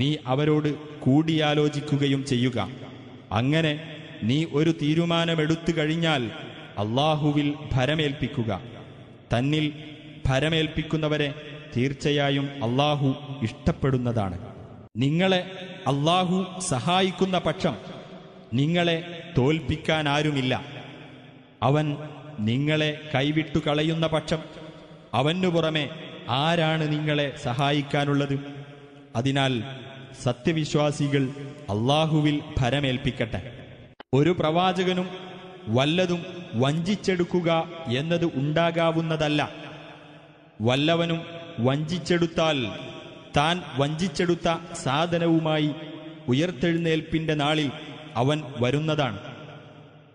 നീ അവരോട് കൂടിയാലോചിക്കുകയും ചെയ്യുക അങ്ങനെ നീ ഒരു തീരുമാനമെടുത്തു കഴിഞ്ഞാൽ അള്ളാഹുവിൽ ഭരമേൽപ്പിക്കുക തന്നിൽ ഭരമേൽപ്പിക്കുന്നവരെ തീർച്ചയായും അള്ളാഹു ഇഷ്ടപ്പെടുന്നതാണ് നിങ്ങളെ അള്ളാഹു സഹായിക്കുന്ന പക്ഷം നിങ്ങളെ തോൽപ്പിക്കാൻ ആരുമില്ല അവൻ നിങ്ങളെ കൈവിട്ടു കളയുന്ന പക്ഷം അവനു പുറമെ ആരാണ് നിങ്ങളെ സഹായിക്കാനുള്ളത് അതിനാൽ സത്യവിശ്വാസികൾ അള്ളാഹുവിൽ ഭരമേൽപ്പിക്കട്ടെ ഒരു പ്രവാചകനും വല്ലതും വഞ്ചിച്ചെടുക്കുക എന്നത് ഉണ്ടാകാവുന്നതല്ല വല്ലവനും വഞ്ചിച്ചെടുത്താൽ താൻ വഞ്ചിച്ചെടുത്ത സാധനവുമായി ഉയർത്തെഴുന്നേൽപ്പിന്റെ നാളിൽ അവൻ വരുന്നതാണ്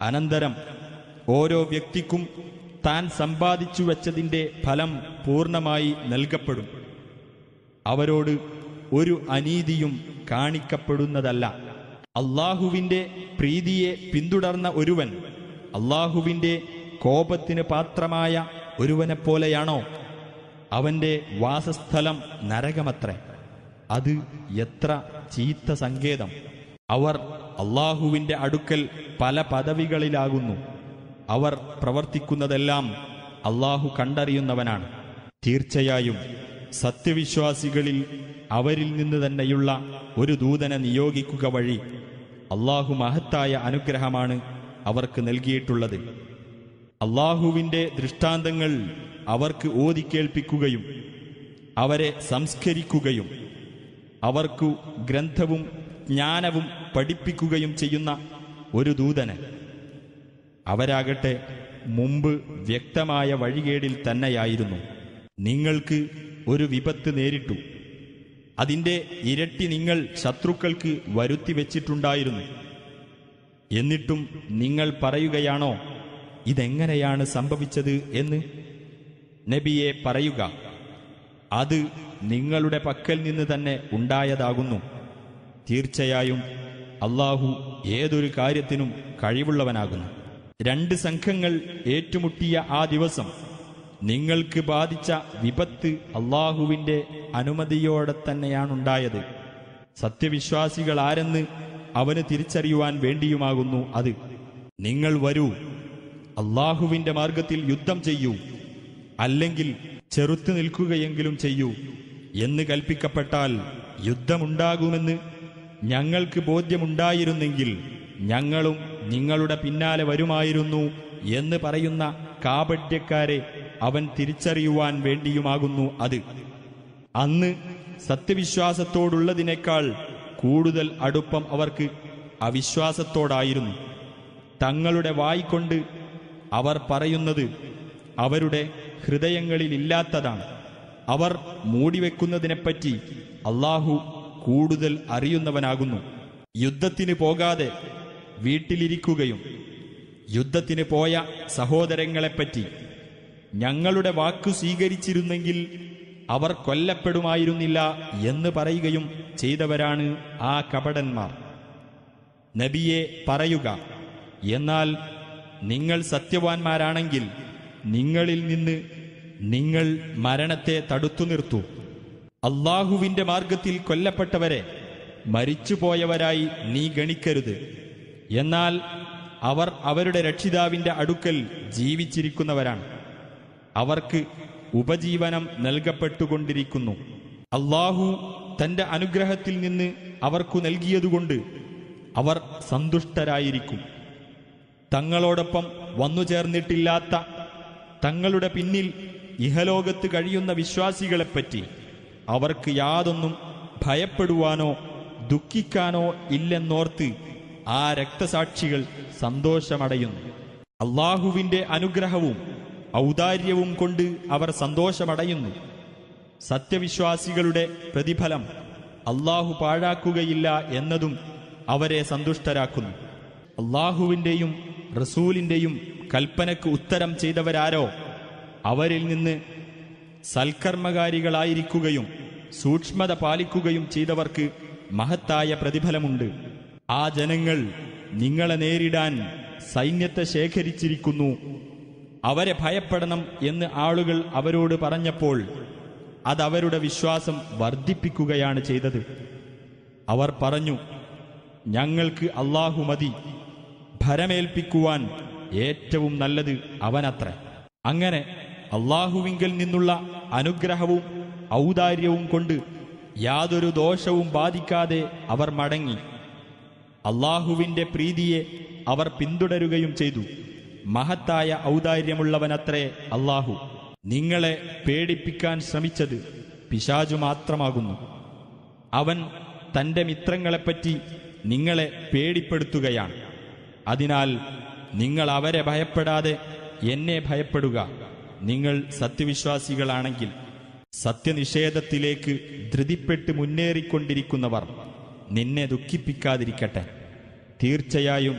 അനന്തരം ഓരോ വ്യക്തിക്കും താൻ സമ്പാദിച്ചു വച്ചതിൻ്റെ ഫലം പൂർണ്ണമായി നൽകപ്പെടും അവരോട് ഒരു അനീതിയും കാണിക്കപ്പെടുന്നതല്ല അള്ളാഹുവിൻ്റെ പ്രീതിയെ പിന്തുടർന്ന ഒരുവൻ അള്ളാഹുവിൻ്റെ കോപത്തിന് പാത്രമായ ഒരുവനെപ്പോലെയാണോ അവൻ്റെ വാസസ്ഥലം നരകമത്രേ അത് എത്ര ചീത്ത സങ്കേതം അവർ അള്ളാഹുവിൻ്റെ അടുക്കൽ പല പദവികളിലാകുന്നു അവർ പ്രവർത്തിക്കുന്നതെല്ലാം അള്ളാഹു കണ്ടറിയുന്നവനാണ് തീർച്ചയായും സത്യവിശ്വാസികളിൽ അവരിൽ നിന്ന് തന്നെയുള്ള ഒരു ദൂതനെ നിയോഗിക്കുക വഴി അള്ളാഹു മഹത്തായ അനുഗ്രഹമാണ് അവർക്ക് നൽകിയിട്ടുള്ളത് അള്ളാഹുവിൻ്റെ ദൃഷ്ടാന്തങ്ങൾ അവർക്ക് ഓതിക്കേൾപ്പിക്കുകയും അവരെ സംസ്കരിക്കുകയും അവർക്കു ഗ്രന്ഥവും ജ്ഞാനവും പഠിപ്പിക്കുകയും ചെയ്യുന്ന ഒരു ദൂതന് അവരാകട്ടെ മുമ്പ് വ്യക്തമായ വഴികേടിൽ തന്നെയായിരുന്നു നിങ്ങൾക്ക് ഒരു വിപത്ത് നേരിട്ടു അതിന്റെ ഇരട്ടി നിങ്ങൾ ശത്രുക്കൾക്ക് വരുത്തി വെച്ചിട്ടുണ്ടായിരുന്നു എന്നിട്ടും നിങ്ങൾ പറയുകയാണോ ഇതെങ്ങനെയാണ് സംഭവിച്ചത് എന്ന് നബിയെ പറയുക അത് നിങ്ങളുടെ പക്കൽ നിന്ന് തന്നെ ഉണ്ടായതാകുന്നു തീർച്ചയായും അള്ളാഹു ഏതൊരു കാര്യത്തിനും കഴിവുള്ളവനാകുന്നു രണ്ട് സംഘങ്ങൾ ഏറ്റുമുട്ടിയ ആ ദിവസം നിങ്ങൾക്ക് ബാധിച്ച വിപത്ത് അള്ളാഹുവിൻ്റെ അനുമതിയോടെ തന്നെയാണ് ഉണ്ടായത് സത്യവിശ്വാസികൾ ആരെന്ന് അവന് തിരിച്ചറിയുവാൻ വേണ്ടിയുമാകുന്നു അത് നിങ്ങൾ വരൂ അള്ളാഹുവിന്റെ മാർഗത്തിൽ യുദ്ധം ചെയ്യൂ അല്ലെങ്കിൽ ചെറുത്തു നിൽക്കുകയെങ്കിലും ചെയ്യൂ എന്ന് കൽപ്പിക്കപ്പെട്ടാൽ യുദ്ധമുണ്ടാകുമെന്ന് ഞങ്ങൾക്ക് ബോധ്യമുണ്ടായിരുന്നെങ്കിൽ ഞങ്ങളും നിങ്ങളുടെ പിന്നാലെ വരുമായിരുന്നു എന്ന് പറയുന്ന കാപട്യക്കാരെ അവൻ തിരിച്ചറിയുവാൻ വേണ്ടിയുമാകുന്നു അത് അന്ന് സത്യവിശ്വാസത്തോടുള്ളതിനേക്കാൾ കൂടുതൽ അടുപ്പം അവർക്ക് അവിശ്വാസത്തോടായിരുന്നു തങ്ങളുടെ വായിക്കൊണ്ട് അവർ പറയുന്നത് അവരുടെ ഹൃദയങ്ങളിലില്ലാത്തതാണ് അവർ മൂടിവെക്കുന്നതിനെപ്പറ്റി അള്ളാഹു കൂടുതൽ അറിയുന്നവനാകുന്നു യുദ്ധത്തിന് പോകാതെ വീട്ടിലിരിക്കുകയും യുദ്ധത്തിന് പോയ സഹോദരങ്ങളെപ്പറ്റി ഞങ്ങളുടെ വാക്കു സ്വീകരിച്ചിരുന്നെങ്കിൽ അവർ കൊല്ലപ്പെടുമായിരുന്നില്ല എന്ന് പറയുകയും ചെയ്തവരാണ് ആ കപടന്മാർ നബിയെ പറയുക എന്നാൽ നിങ്ങൾ സത്യവാൻമാരാണെങ്കിൽ നിങ്ങളിൽ നിന്ന് നിങ്ങൾ മരണത്തെ തടുത്തു നിർത്തു അള്ളാഹുവിൻ്റെ മാർഗത്തിൽ കൊല്ലപ്പെട്ടവരെ മരിച്ചുപോയവരായി നീ ഗണിക്കരുത് എന്നാൽ അവർ അവരുടെ രക്ഷിതാവിൻ്റെ അടുക്കൽ ജീവിച്ചിരിക്കുന്നവരാണ് അവർക്ക് ഉപജീവനം നൽകപ്പെട്ടുകൊണ്ടിരിക്കുന്നു അള്ളാഹു തന്റെ അനുഗ്രഹത്തിൽ നിന്ന് അവർക്കു നൽകിയതുകൊണ്ട് അവർ സന്തുഷ്ടരായിരിക്കും തങ്ങളോടൊപ്പം വന്നു ചേർന്നിട്ടില്ലാത്ത തങ്ങളുടെ പിന്നിൽ ഇഹലോകത്ത് കഴിയുന്ന വിശ്വാസികളെപ്പറ്റി അവർക്ക് യാതൊന്നും ഭയപ്പെടുവാനോ ദുഃഖിക്കാനോ ഇല്ലെന്നോർത്ത് ആ രക്തസാക്ഷികൾ സന്തോഷമടയുന്നു അള്ളാഹുവിന്റെ അനുഗ്രഹവും ഔദാര്യവും കൊണ്ട് അവർ സന്തോഷമടയുന്നു സത്യവിശ്വാസികളുടെ പ്രതിഫലം അള്ളാഹു പാഴാക്കുകയില്ല എന്നതും അവരെ സന്തുഷ്ടരാക്കുന്നു അള്ളാഹുവിൻ്റെയും റസൂലിൻ്റെയും കൽപ്പനക്ക് ഉത്തരം ചെയ്തവരാരോ അവരിൽ നിന്ന് സൽക്കർമ്മകാരികളായിരിക്കുകയും സൂക്ഷ്മത പാലിക്കുകയും ചെയ്തവർക്ക് മഹത്തായ പ്രതിഫലമുണ്ട് ആ ജനങ്ങൾ നിങ്ങളെ നേരിടാൻ സൈന്യത്തെ ശേഖരിച്ചിരിക്കുന്നു അവരെ ഭയപ്പെടണം എന്ന് ആളുകൾ അവരോട് പറഞ്ഞപ്പോൾ അതവരുടെ വിശ്വാസം വർദ്ധിപ്പിക്കുകയാണ് ചെയ്തത് അവർ പറഞ്ഞു ഞങ്ങൾക്ക് അള്ളാഹു മതി ഭരമേൽപ്പിക്കുവാൻ ഏറ്റവും നല്ലത് അവനത്ര അങ്ങനെ അള്ളാഹുവിങ്കിൽ നിന്നുള്ള അനുഗ്രഹവും ഔദാര്യവും കൊണ്ട് യാതൊരു ദോഷവും ബാധിക്കാതെ അവർ മടങ്ങി അള്ളാഹുവിൻ്റെ പ്രീതിയെ അവർ പിന്തുടരുകയും ചെയ്തു മഹത്തായ ഔദാര്യമുള്ളവനത്രേ അള്ളാഹു നിങ്ങളെ പേടിപ്പിക്കാൻ ശ്രമിച്ചത് പിശാചു മാത്രമാകുന്നു അവൻ തന്റെ മിത്രങ്ങളെപ്പറ്റി നിങ്ങളെ പേടിപ്പെടുത്തുകയാണ് അതിനാൽ നിങ്ങൾ അവരെ ഭയപ്പെടാതെ എന്നെ ഭയപ്പെടുക നിങ്ങൾ സത്യവിശ്വാസികളാണെങ്കിൽ സത്യനിഷേധത്തിലേക്ക് ധൃതിപ്പെട്ട് മുന്നേറിക്കൊണ്ടിരിക്കുന്നവർ നിന്നെ ദുഃഖിപ്പിക്കാതിരിക്കട്ടെ തീർച്ചയായും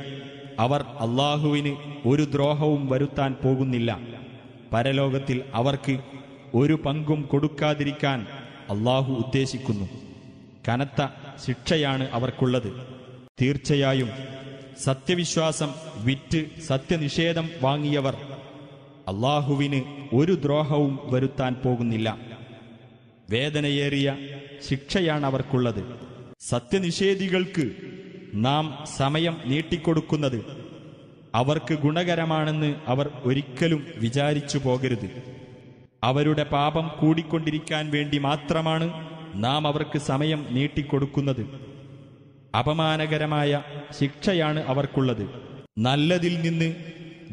അവർ അള്ളാഹുവിന് ഒരു ദ്രോഹവും വരുത്താൻ പോകുന്നില്ല പരലോകത്തിൽ അവർക്ക് ഒരു പങ്കും കൊടുക്കാതിരിക്കാൻ അള്ളാഹു ഉദ്ദേശിക്കുന്നു കനത്ത ശിക്ഷയാണ് അവർക്കുള്ളത് തീർച്ചയായും സത്യവിശ്വാസം വിറ്റ് സത്യനിഷേധം വാങ്ങിയവർ അള്ളാഹുവിന് ഒരു ദ്രോഹവും വരുത്താൻ പോകുന്നില്ല വേദനയേറിയ ശിക്ഷയാണ് അവർക്കുള്ളത് സത്യനിഷേധികൾക്ക് നാം സമയം നീട്ടിക്കൊടുക്കുന്നത് അവർക്ക് ഗുണകരമാണെന്ന് അവർ ഒരിക്കലും വിചാരിച്ചു പോകരുത് അവരുടെ പാപം കൂടിക്കൊണ്ടിരിക്കാൻ വേണ്ടി മാത്രമാണ് നാം അവർക്ക് സമയം നീട്ടിക്കൊടുക്കുന്നത് അപമാനകരമായ ശിക്ഷയാണ് അവർക്കുള്ളത് നല്ലതിൽ നിന്ന്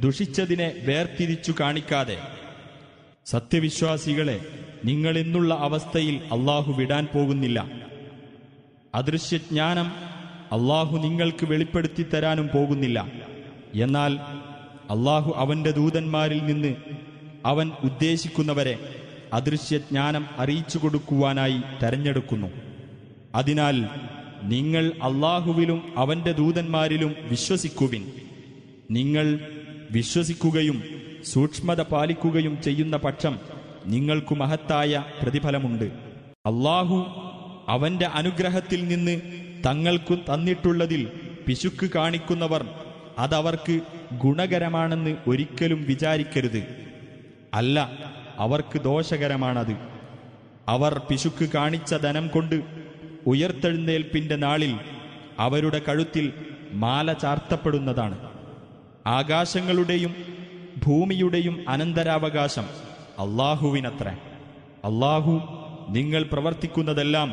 ദുഷിച്ചതിനെ വേർതിരിച്ചു കാണിക്കാതെ സത്യവിശ്വാസികളെ നിങ്ങൾ ഇന്നുള്ള അവസ്ഥയിൽ അള്ളാഹു വിടാൻ പോകുന്നില്ല അദൃശ്യജ്ഞാനം അള്ളാഹു നിങ്ങൾക്ക് വെളിപ്പെടുത്തി തരാനും പോകുന്നില്ല എന്നാൽ അള്ളാഹു അവന്റെ ദൂതന്മാരിൽ നിന്ന് അവൻ ഉദ്ദേശിക്കുന്നവരെ അദൃശ്യജ്ഞാനം അറിയിച്ചു കൊടുക്കുവാനായി തെരഞ്ഞെടുക്കുന്നു അതിനാൽ നിങ്ങൾ അള്ളാഹുവിലും അവന്റെ ദൂതന്മാരിലും വിശ്വസിക്കുവിൻ നിങ്ങൾ വിശ്വസിക്കുകയും സൂക്ഷ്മത പാലിക്കുകയും ചെയ്യുന്ന പക്ഷം നിങ്ങൾക്കു മഹത്തായ പ്രതിഫലമുണ്ട് അള്ളാഹു അവന്റെ അനുഗ്രഹത്തിൽ നിന്ന് തങ്ങൾക്കു തന്നിട്ടുള്ളതിൽ പിശുക്ക് കാണിക്കുന്നവർ അതവർക്ക് ഗുണകരമാണെന്ന് ഒരിക്കലും വിചാരിക്കരുത് അല്ല അവർക്ക് ദോഷകരമാണത് അവർ പിശുക്ക് കാണിച്ച ധനം കൊണ്ട് ഉയർത്തെഴുന്നേൽപ്പിന്റെ നാളിൽ അവരുടെ കഴുത്തിൽ മാല ചാർത്തപ്പെടുന്നതാണ് ആകാശങ്ങളുടെയും ഭൂമിയുടെയും അനന്തരാവകാശം അള്ളാഹുവിനത്ര അള്ളാഹു നിങ്ങൾ പ്രവർത്തിക്കുന്നതെല്ലാം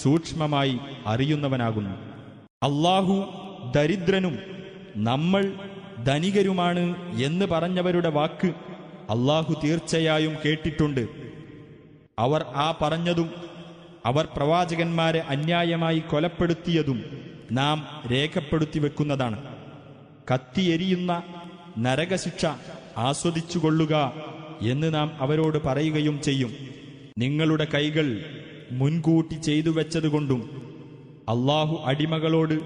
സൂക്ഷ്മമായി അറിയുന്നവനാകുന്നു അള്ളാഹു ദരിദ്രനും നമ്മൾ ധനികരുമാണ് എന്ന് പറഞ്ഞവരുടെ വാക്ക് അള്ളാഹു തീർച്ചയായും കേട്ടിട്ടുണ്ട് അവർ ആ പറഞ്ഞതും അവർ പ്രവാചകന്മാരെ അന്യായമായി കൊലപ്പെടുത്തിയതും നാം രേഖപ്പെടുത്തി വെക്കുന്നതാണ് കത്തിയെരിയുന്ന നരകശിക്ഷ ആസ്വദിച്ചുകൊള്ളുക എന്ന് നാം അവരോട് പറയുകയും ചെയ്യും നിങ്ങളുടെ കൈകൾ മുൻകൂട്ടി ചെയ്തു വെച്ചതുകൊണ്ടും അള്ളാഹു അടിമകളോട്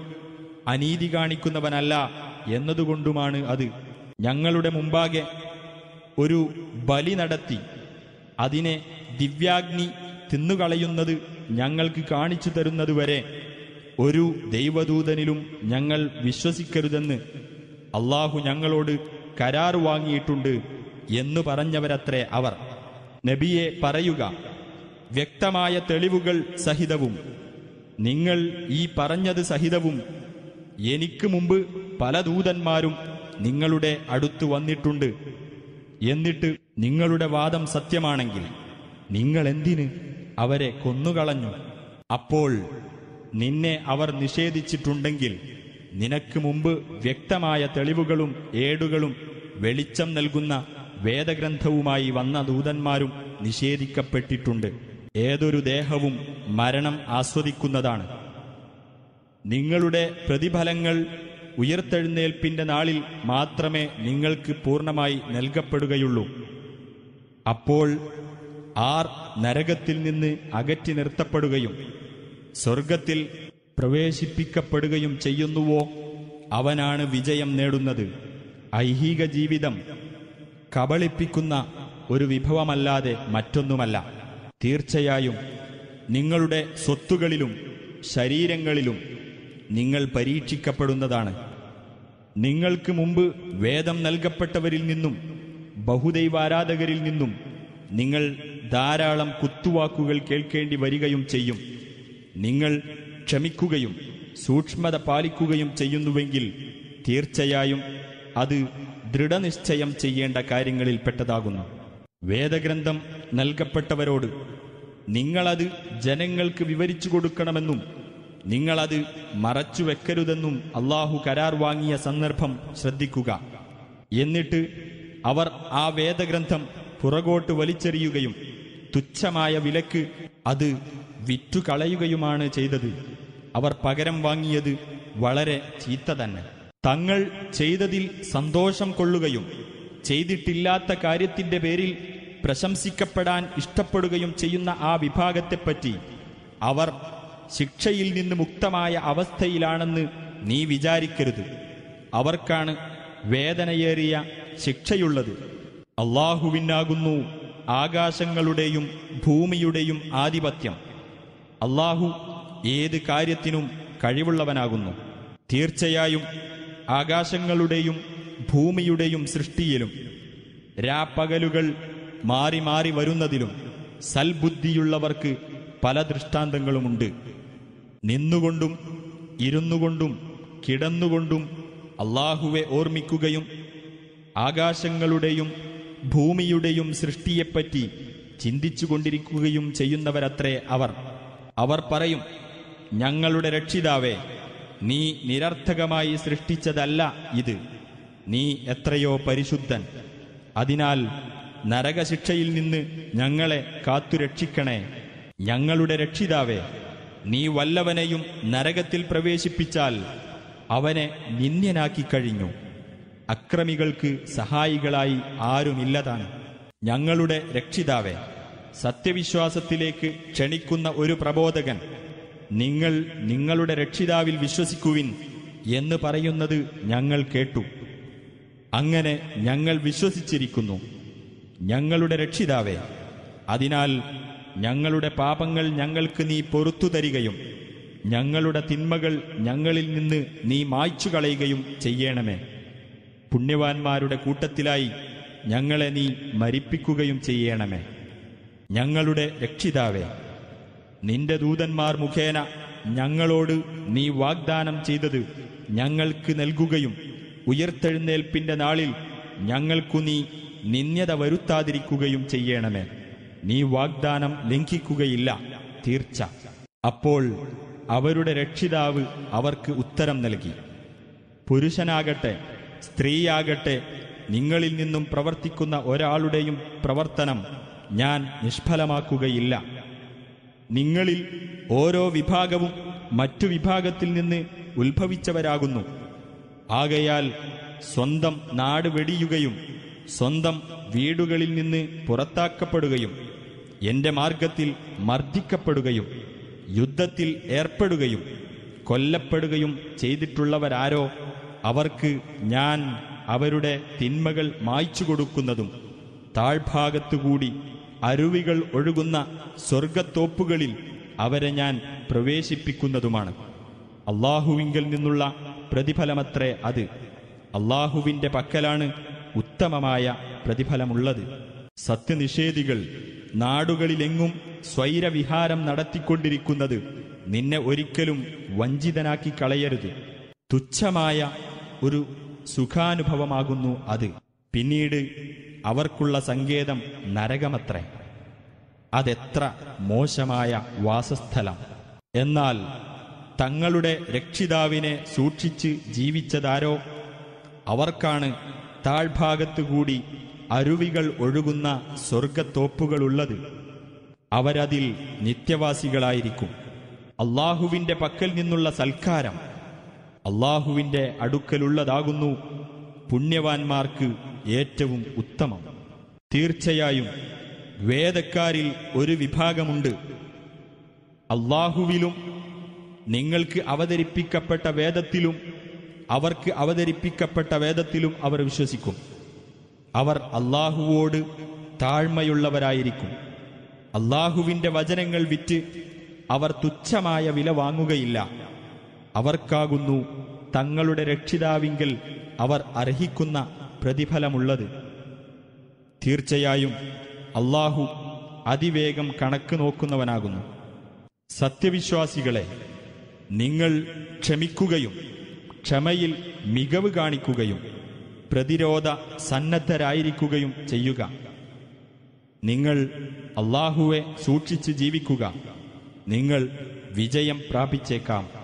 അനീതി കാണിക്കുന്നവനല്ല എന്നതുകൊണ്ടുമാണ് അത് ഞങ്ങളുടെ മുമ്പാകെ ഒരു ബലി നടത്തി അതിനെ ദിവ്യാഗ്നി തിന്നുകളയുന്നത് ഞങ്ങൾക്ക് കാണിച്ചു തരുന്നതുവരെ ഒരു ദൈവദൂതനിലും ഞങ്ങൾ വിശ്വസിക്കരുതെന്ന് അള്ളാഹു ഞങ്ങളോട് കരാർ വാങ്ങിയിട്ടുണ്ട് എന്നു പറഞ്ഞവരത്രേ അവർ നബിയെ പറയുക വ്യക്തമായ തെളിവുകൾ സഹിതവും നിങ്ങൾ ഈ പറഞ്ഞത് സഹിതവും എനിക്ക് മുമ്പ് പല ദൂതന്മാരും നിങ്ങളുടെ അടുത്ത് വന്നിട്ടുണ്ട് എന്നിട്ട് നിങ്ങളുടെ വാദം സത്യമാണെങ്കിൽ നിങ്ങൾ എന്തിന് അവരെ കൊന്നുകളഞ്ഞു അപ്പോൾ നിന്നെ അവർ നിഷേധിച്ചിട്ടുണ്ടെങ്കിൽ നിനക്ക് മുമ്പ് വ്യക്തമായ തെളിവുകളും ഏടുകളും വെളിച്ചം നൽകുന്ന വേദഗ്രന്ഥവുമായി വന്ന ദൂതന്മാരും നിഷേധിക്കപ്പെട്ടിട്ടുണ്ട് ഏതൊരു ദേഹവും മരണം ആസ്വദിക്കുന്നതാണ് നിങ്ങളുടെ പ്രതിഫലങ്ങൾ ഉയർത്തെഴുന്നേൽപ്പിന്റെ നാളിൽ മാത്രമേ നിങ്ങൾക്ക് പൂർണ്ണമായി നൽകപ്പെടുകയുള്ളൂ അപ്പോൾ ആർ നരകത്തിൽ നിന്ന് അകറ്റി നിർത്തപ്പെടുകയും സ്വർഗത്തിൽ പ്രവേശിപ്പിക്കപ്പെടുകയും ചെയ്യുന്നുവോ അവനാണ് വിജയം നേടുന്നത് ഐഹിക ജീവിതം കബളിപ്പിക്കുന്ന ഒരു വിഭവമല്ലാതെ മറ്റൊന്നുമല്ല തീർച്ചയായും നിങ്ങളുടെ സ്വത്തുകളിലും ശരീരങ്ങളിലും നിങ്ങൾ പരീക്ഷിക്കപ്പെടുന്നതാണ് നിങ്ങൾക്ക് മുമ്പ് വേദം നൽകപ്പെട്ടവരിൽ നിന്നും ബഹുദൈവാരാധകരിൽ നിന്നും നിങ്ങൾ ധാരാളം കുത്തുവാക്കുകൾ കേൾക്കേണ്ടി വരികയും ചെയ്യും നിങ്ങൾ ക്ഷമിക്കുകയും സൂക്ഷ്മത പാലിക്കുകയും ചെയ്യുന്നുവെങ്കിൽ തീർച്ചയായും അത് ദൃഢനിശ്ചയം ചെയ്യേണ്ട കാര്യങ്ങളിൽപ്പെട്ടതാകുന്നു വേദഗ്രന്ഥം നൽകപ്പെട്ടവരോട് നിങ്ങളത് ജനങ്ങൾക്ക് വിവരിച്ചു കൊടുക്കണമെന്നും നിങ്ങളത് മറച്ചുവെക്കരുതെന്നും അള്ളാഹു കരാർ വാങ്ങിയ സന്ദർഭം ശ്രദ്ധിക്കുക എന്നിട്ട് അവർ ആ വേദഗ്രന്ഥം പുറകോട്ട് വലിച്ചെറിയുകയും തുച്ഛമായ വിലക്ക് അത് വിറ്റുകളയുകയുമാണ് ചെയ്തത് അവർ പകരം വാങ്ങിയത് വളരെ ചീത്ത തന്നെ തങ്ങൾ ചെയ്തതിൽ സന്തോഷം കൊള്ളുകയും ചെയ്തിട്ടില്ലാത്ത കാര്യത്തിന്റെ പേരിൽ പ്രശംസിക്കപ്പെടാൻ ഇഷ്ടപ്പെടുകയും ചെയ്യുന്ന ആ വിഭാഗത്തെപ്പറ്റി അവർ ശിക്ഷയിൽ നിന്ന് മുക്തമായ അവസ്ഥയിലാണെന്ന് നീ വിചാരിക്കരുത് അവർക്കാണ് വേദനയേറിയ ശിക്ഷയുള്ളത് അള്ളാഹുവിനാകുന്നു ആകാശങ്ങളുടെയും ഭൂമിയുടെയും ആധിപത്യം അള്ളാഹു ഏത് കാര്യത്തിനും കഴിവുള്ളവനാകുന്നു തീർച്ചയായും ആകാശങ്ങളുടെയും ഭൂമിയുടെയും സൃഷ്ടിയിലും രാപ്പകലുകൾ മാറി മാറി വരുന്നതിലും സൽബുദ്ധിയുള്ളവർക്ക് പല ദൃഷ്ടാന്തങ്ങളുമുണ്ട് നിന്നുകൊണ്ടും ഇരുന്നുകൊണ്ടും കിടന്നുകൊണ്ടും അള്ളാഹുവെ ഓർമ്മിക്കുകയും ആകാശങ്ങളുടെയും ഭൂമിയുടെയും സൃഷ്ടിയെപ്പറ്റി ചിന്തിച്ചുകൊണ്ടിരിക്കുകയും ചെയ്യുന്നവരത്രേ അവർ അവർ പറയും ഞങ്ങളുടെ രക്ഷിതാവേ നീ നിരർത്ഥകമായി സൃഷ്ടിച്ചതല്ല ഇത് നീ എത്രയോ പരിശുദ്ധൻ അതിനാൽ നരകശിക്ഷയിൽ നിന്ന് ഞങ്ങളെ കാത്തുരക്ഷിക്കണേ ഞങ്ങളുടെ രക്ഷിതാവേ നീ വല്ലവനെയും നരകത്തിൽ പ്രവേശിപ്പിച്ചാൽ അവനെ നിന്ദ്യനാക്കി കഴിഞ്ഞു അക്രമികൾക്ക് സഹായികളായി ആരുമില്ലതാണ് ഞങ്ങളുടെ രക്ഷിതാവെ സത്യവിശ്വാസത്തിലേക്ക് ക്ഷണിക്കുന്ന ഒരു പ്രബോധകൻ നിങ്ങൾ നിങ്ങളുടെ രക്ഷിതാവിൽ വിശ്വസിക്കുവിൻ എന്ന് പറയുന്നത് ഞങ്ങൾ കേട്ടു അങ്ങനെ ഞങ്ങൾ വിശ്വസിച്ചിരിക്കുന്നു ഞങ്ങളുടെ രക്ഷിതാവേ അതിനാൽ ഞങ്ങളുടെ പാപങ്ങൾ ഞങ്ങൾക്ക് നീ പൊറത്തു തരികയും ഞങ്ങളുടെ തിന്മകൾ ഞങ്ങളിൽ നിന്ന് നീ മായ്ച്ചു കളയുകയും ചെയ്യണമേ പുണ്യവാന്മാരുടെ കൂട്ടത്തിലായി ഞങ്ങളെ നീ മരിപ്പിക്കുകയും ചെയ്യണമേ ഞങ്ങളുടെ രക്ഷിതാവേ നിന്റെ ദൂതന്മാർ മുഖേന ഞങ്ങളോട് നീ വാഗ്ദാനം ചെയ്തത് ഞങ്ങൾക്ക് നൽകുകയും ഉയർത്തെഴുന്നേൽപ്പിന്റെ നാളിൽ ഞങ്ങൾക്കു നീ നിന്ദ്യത വരുത്താതിരിക്കുകയും ചെയ്യണമേ നീ വാഗ്ദാനം ലംഘിക്കുകയില്ല തീർച്ച അപ്പോൾ അവരുടെ രക്ഷിതാവ് അവർക്ക് ഉത്തരം നൽകി പുരുഷനാകട്ടെ സ്ത്രീയാകട്ടെ നിങ്ങളിൽ നിന്നും പ്രവർത്തിക്കുന്ന ഒരാളുടെയും പ്രവർത്തനം ഞാൻ നിഷ്ഫലമാക്കുകയില്ല നിങ്ങളിൽ ഓരോ വിഭാഗവും മറ്റു വിഭാഗത്തിൽ നിന്ന് ഉത്ഭവിച്ചവരാകുന്നു ആകയാൽ സ്വന്തം നാട് വെടിയുകയും സ്വന്തം വീടുകളിൽ നിന്ന് പുറത്താക്കപ്പെടുകയും എന്റെ മാർഗത്തിൽ മർദ്ദിക്കപ്പെടുകയും യുദ്ധത്തിൽ ഏർപ്പെടുകയും കൊല്ലപ്പെടുകയും ചെയ്തിട്ടുള്ളവരാരോ അവർക്ക് ഞാൻ അവരുടെ തിന്മകൾ മായ്ച്ചു കൊടുക്കുന്നതും താഴ്ഭാഗത്തുകൂടി അരുവികൾ ഒഴുകുന്ന സ്വർഗത്തോപ്പുകളിൽ അവരെ ഞാൻ പ്രവേശിപ്പിക്കുന്നതുമാണ് അള്ളാഹുവിങ്കിൽ നിന്നുള്ള പ്രതിഫലമത്രേ അത് അള്ളാഹുവിന്റെ പക്കലാണ് ഉത്തമമായ പ്രതിഫലമുള്ളത് സത്യനിഷേധികൾ നാടുകളിലെങ്ങും സ്വൈരവിഹാരം നടത്തിക്കൊണ്ടിരിക്കുന്നത് നിന്നെ ഒരിക്കലും വഞ്ചിതനാക്കി കളയരുത് തുച്ഛമായ ഒരു സുഖാനുഭവമാകുന്നു അത് പിന്നീട് അവർക്കുള്ള സങ്കേതം നരകമത്രേ അതെത്ര മോശമായ വാസസ്ഥലം എന്നാൽ തങ്ങളുടെ രക്ഷിതാവിനെ സൂക്ഷിച്ച് ജീവിച്ചതാരോ അവർക്കാണ് താഴ്ഭാഗത്തുകൂടി അരുവികൾ ഒഴുകുന്ന സ്വർഗത്തോപ്പുകളുള്ളത് അവരതിൽ നിത്യവാസികളായിരിക്കും അള്ളാഹുവിൻ്റെ പക്കൽ നിന്നുള്ള സൽക്കാരം അള്ളാഹുവിൻ്റെ അടുക്കലുള്ളതാകുന്നു പുണ്യവാന്മാർക്ക് ഏറ്റവും ഉത്തമം തീർച്ചയായും വേദക്കാരിൽ ഒരു വിഭാഗമുണ്ട് അള്ളാഹുവിലും നിങ്ങൾക്ക് അവതരിപ്പിക്കപ്പെട്ട വേദത്തിലും അവർക്ക് അവതരിപ്പിക്കപ്പെട്ട വേദത്തിലും അവർ വിശ്വസിക്കും അവർ അള്ളാഹുവോട് താഴ്മയുള്ളവരായിരിക്കും അള്ളാഹുവിൻ്റെ വചനങ്ങൾ വിറ്റ് അവർ തുച്ഛമായ വില വാങ്ങുകയില്ല അവർക്കാകുന്നു തങ്ങളുടെ രക്ഷിതാവിങ്കിൽ അവർ അർഹിക്കുന്ന പ്രതിഫലമുള്ളത് തീർച്ചയായും അള്ളാഹു അതിവേഗം കണക്ക് നോക്കുന്നവനാകുന്നു സത്യവിശ്വാസികളെ നിങ്ങൾ ക്ഷമിക്കുകയും ക്ഷമയിൽ മികവ് കാണിക്കുകയും പ്രതിരോധ സന്നദ്ധരായിരിക്കുകയും ചെയ്യുക നിങ്ങൾ അള്ളാഹുവെ സൂക്ഷിച്ച് ജീവിക്കുക നിങ്ങൾ വിജയം പ്രാപിച്ചേക്കാം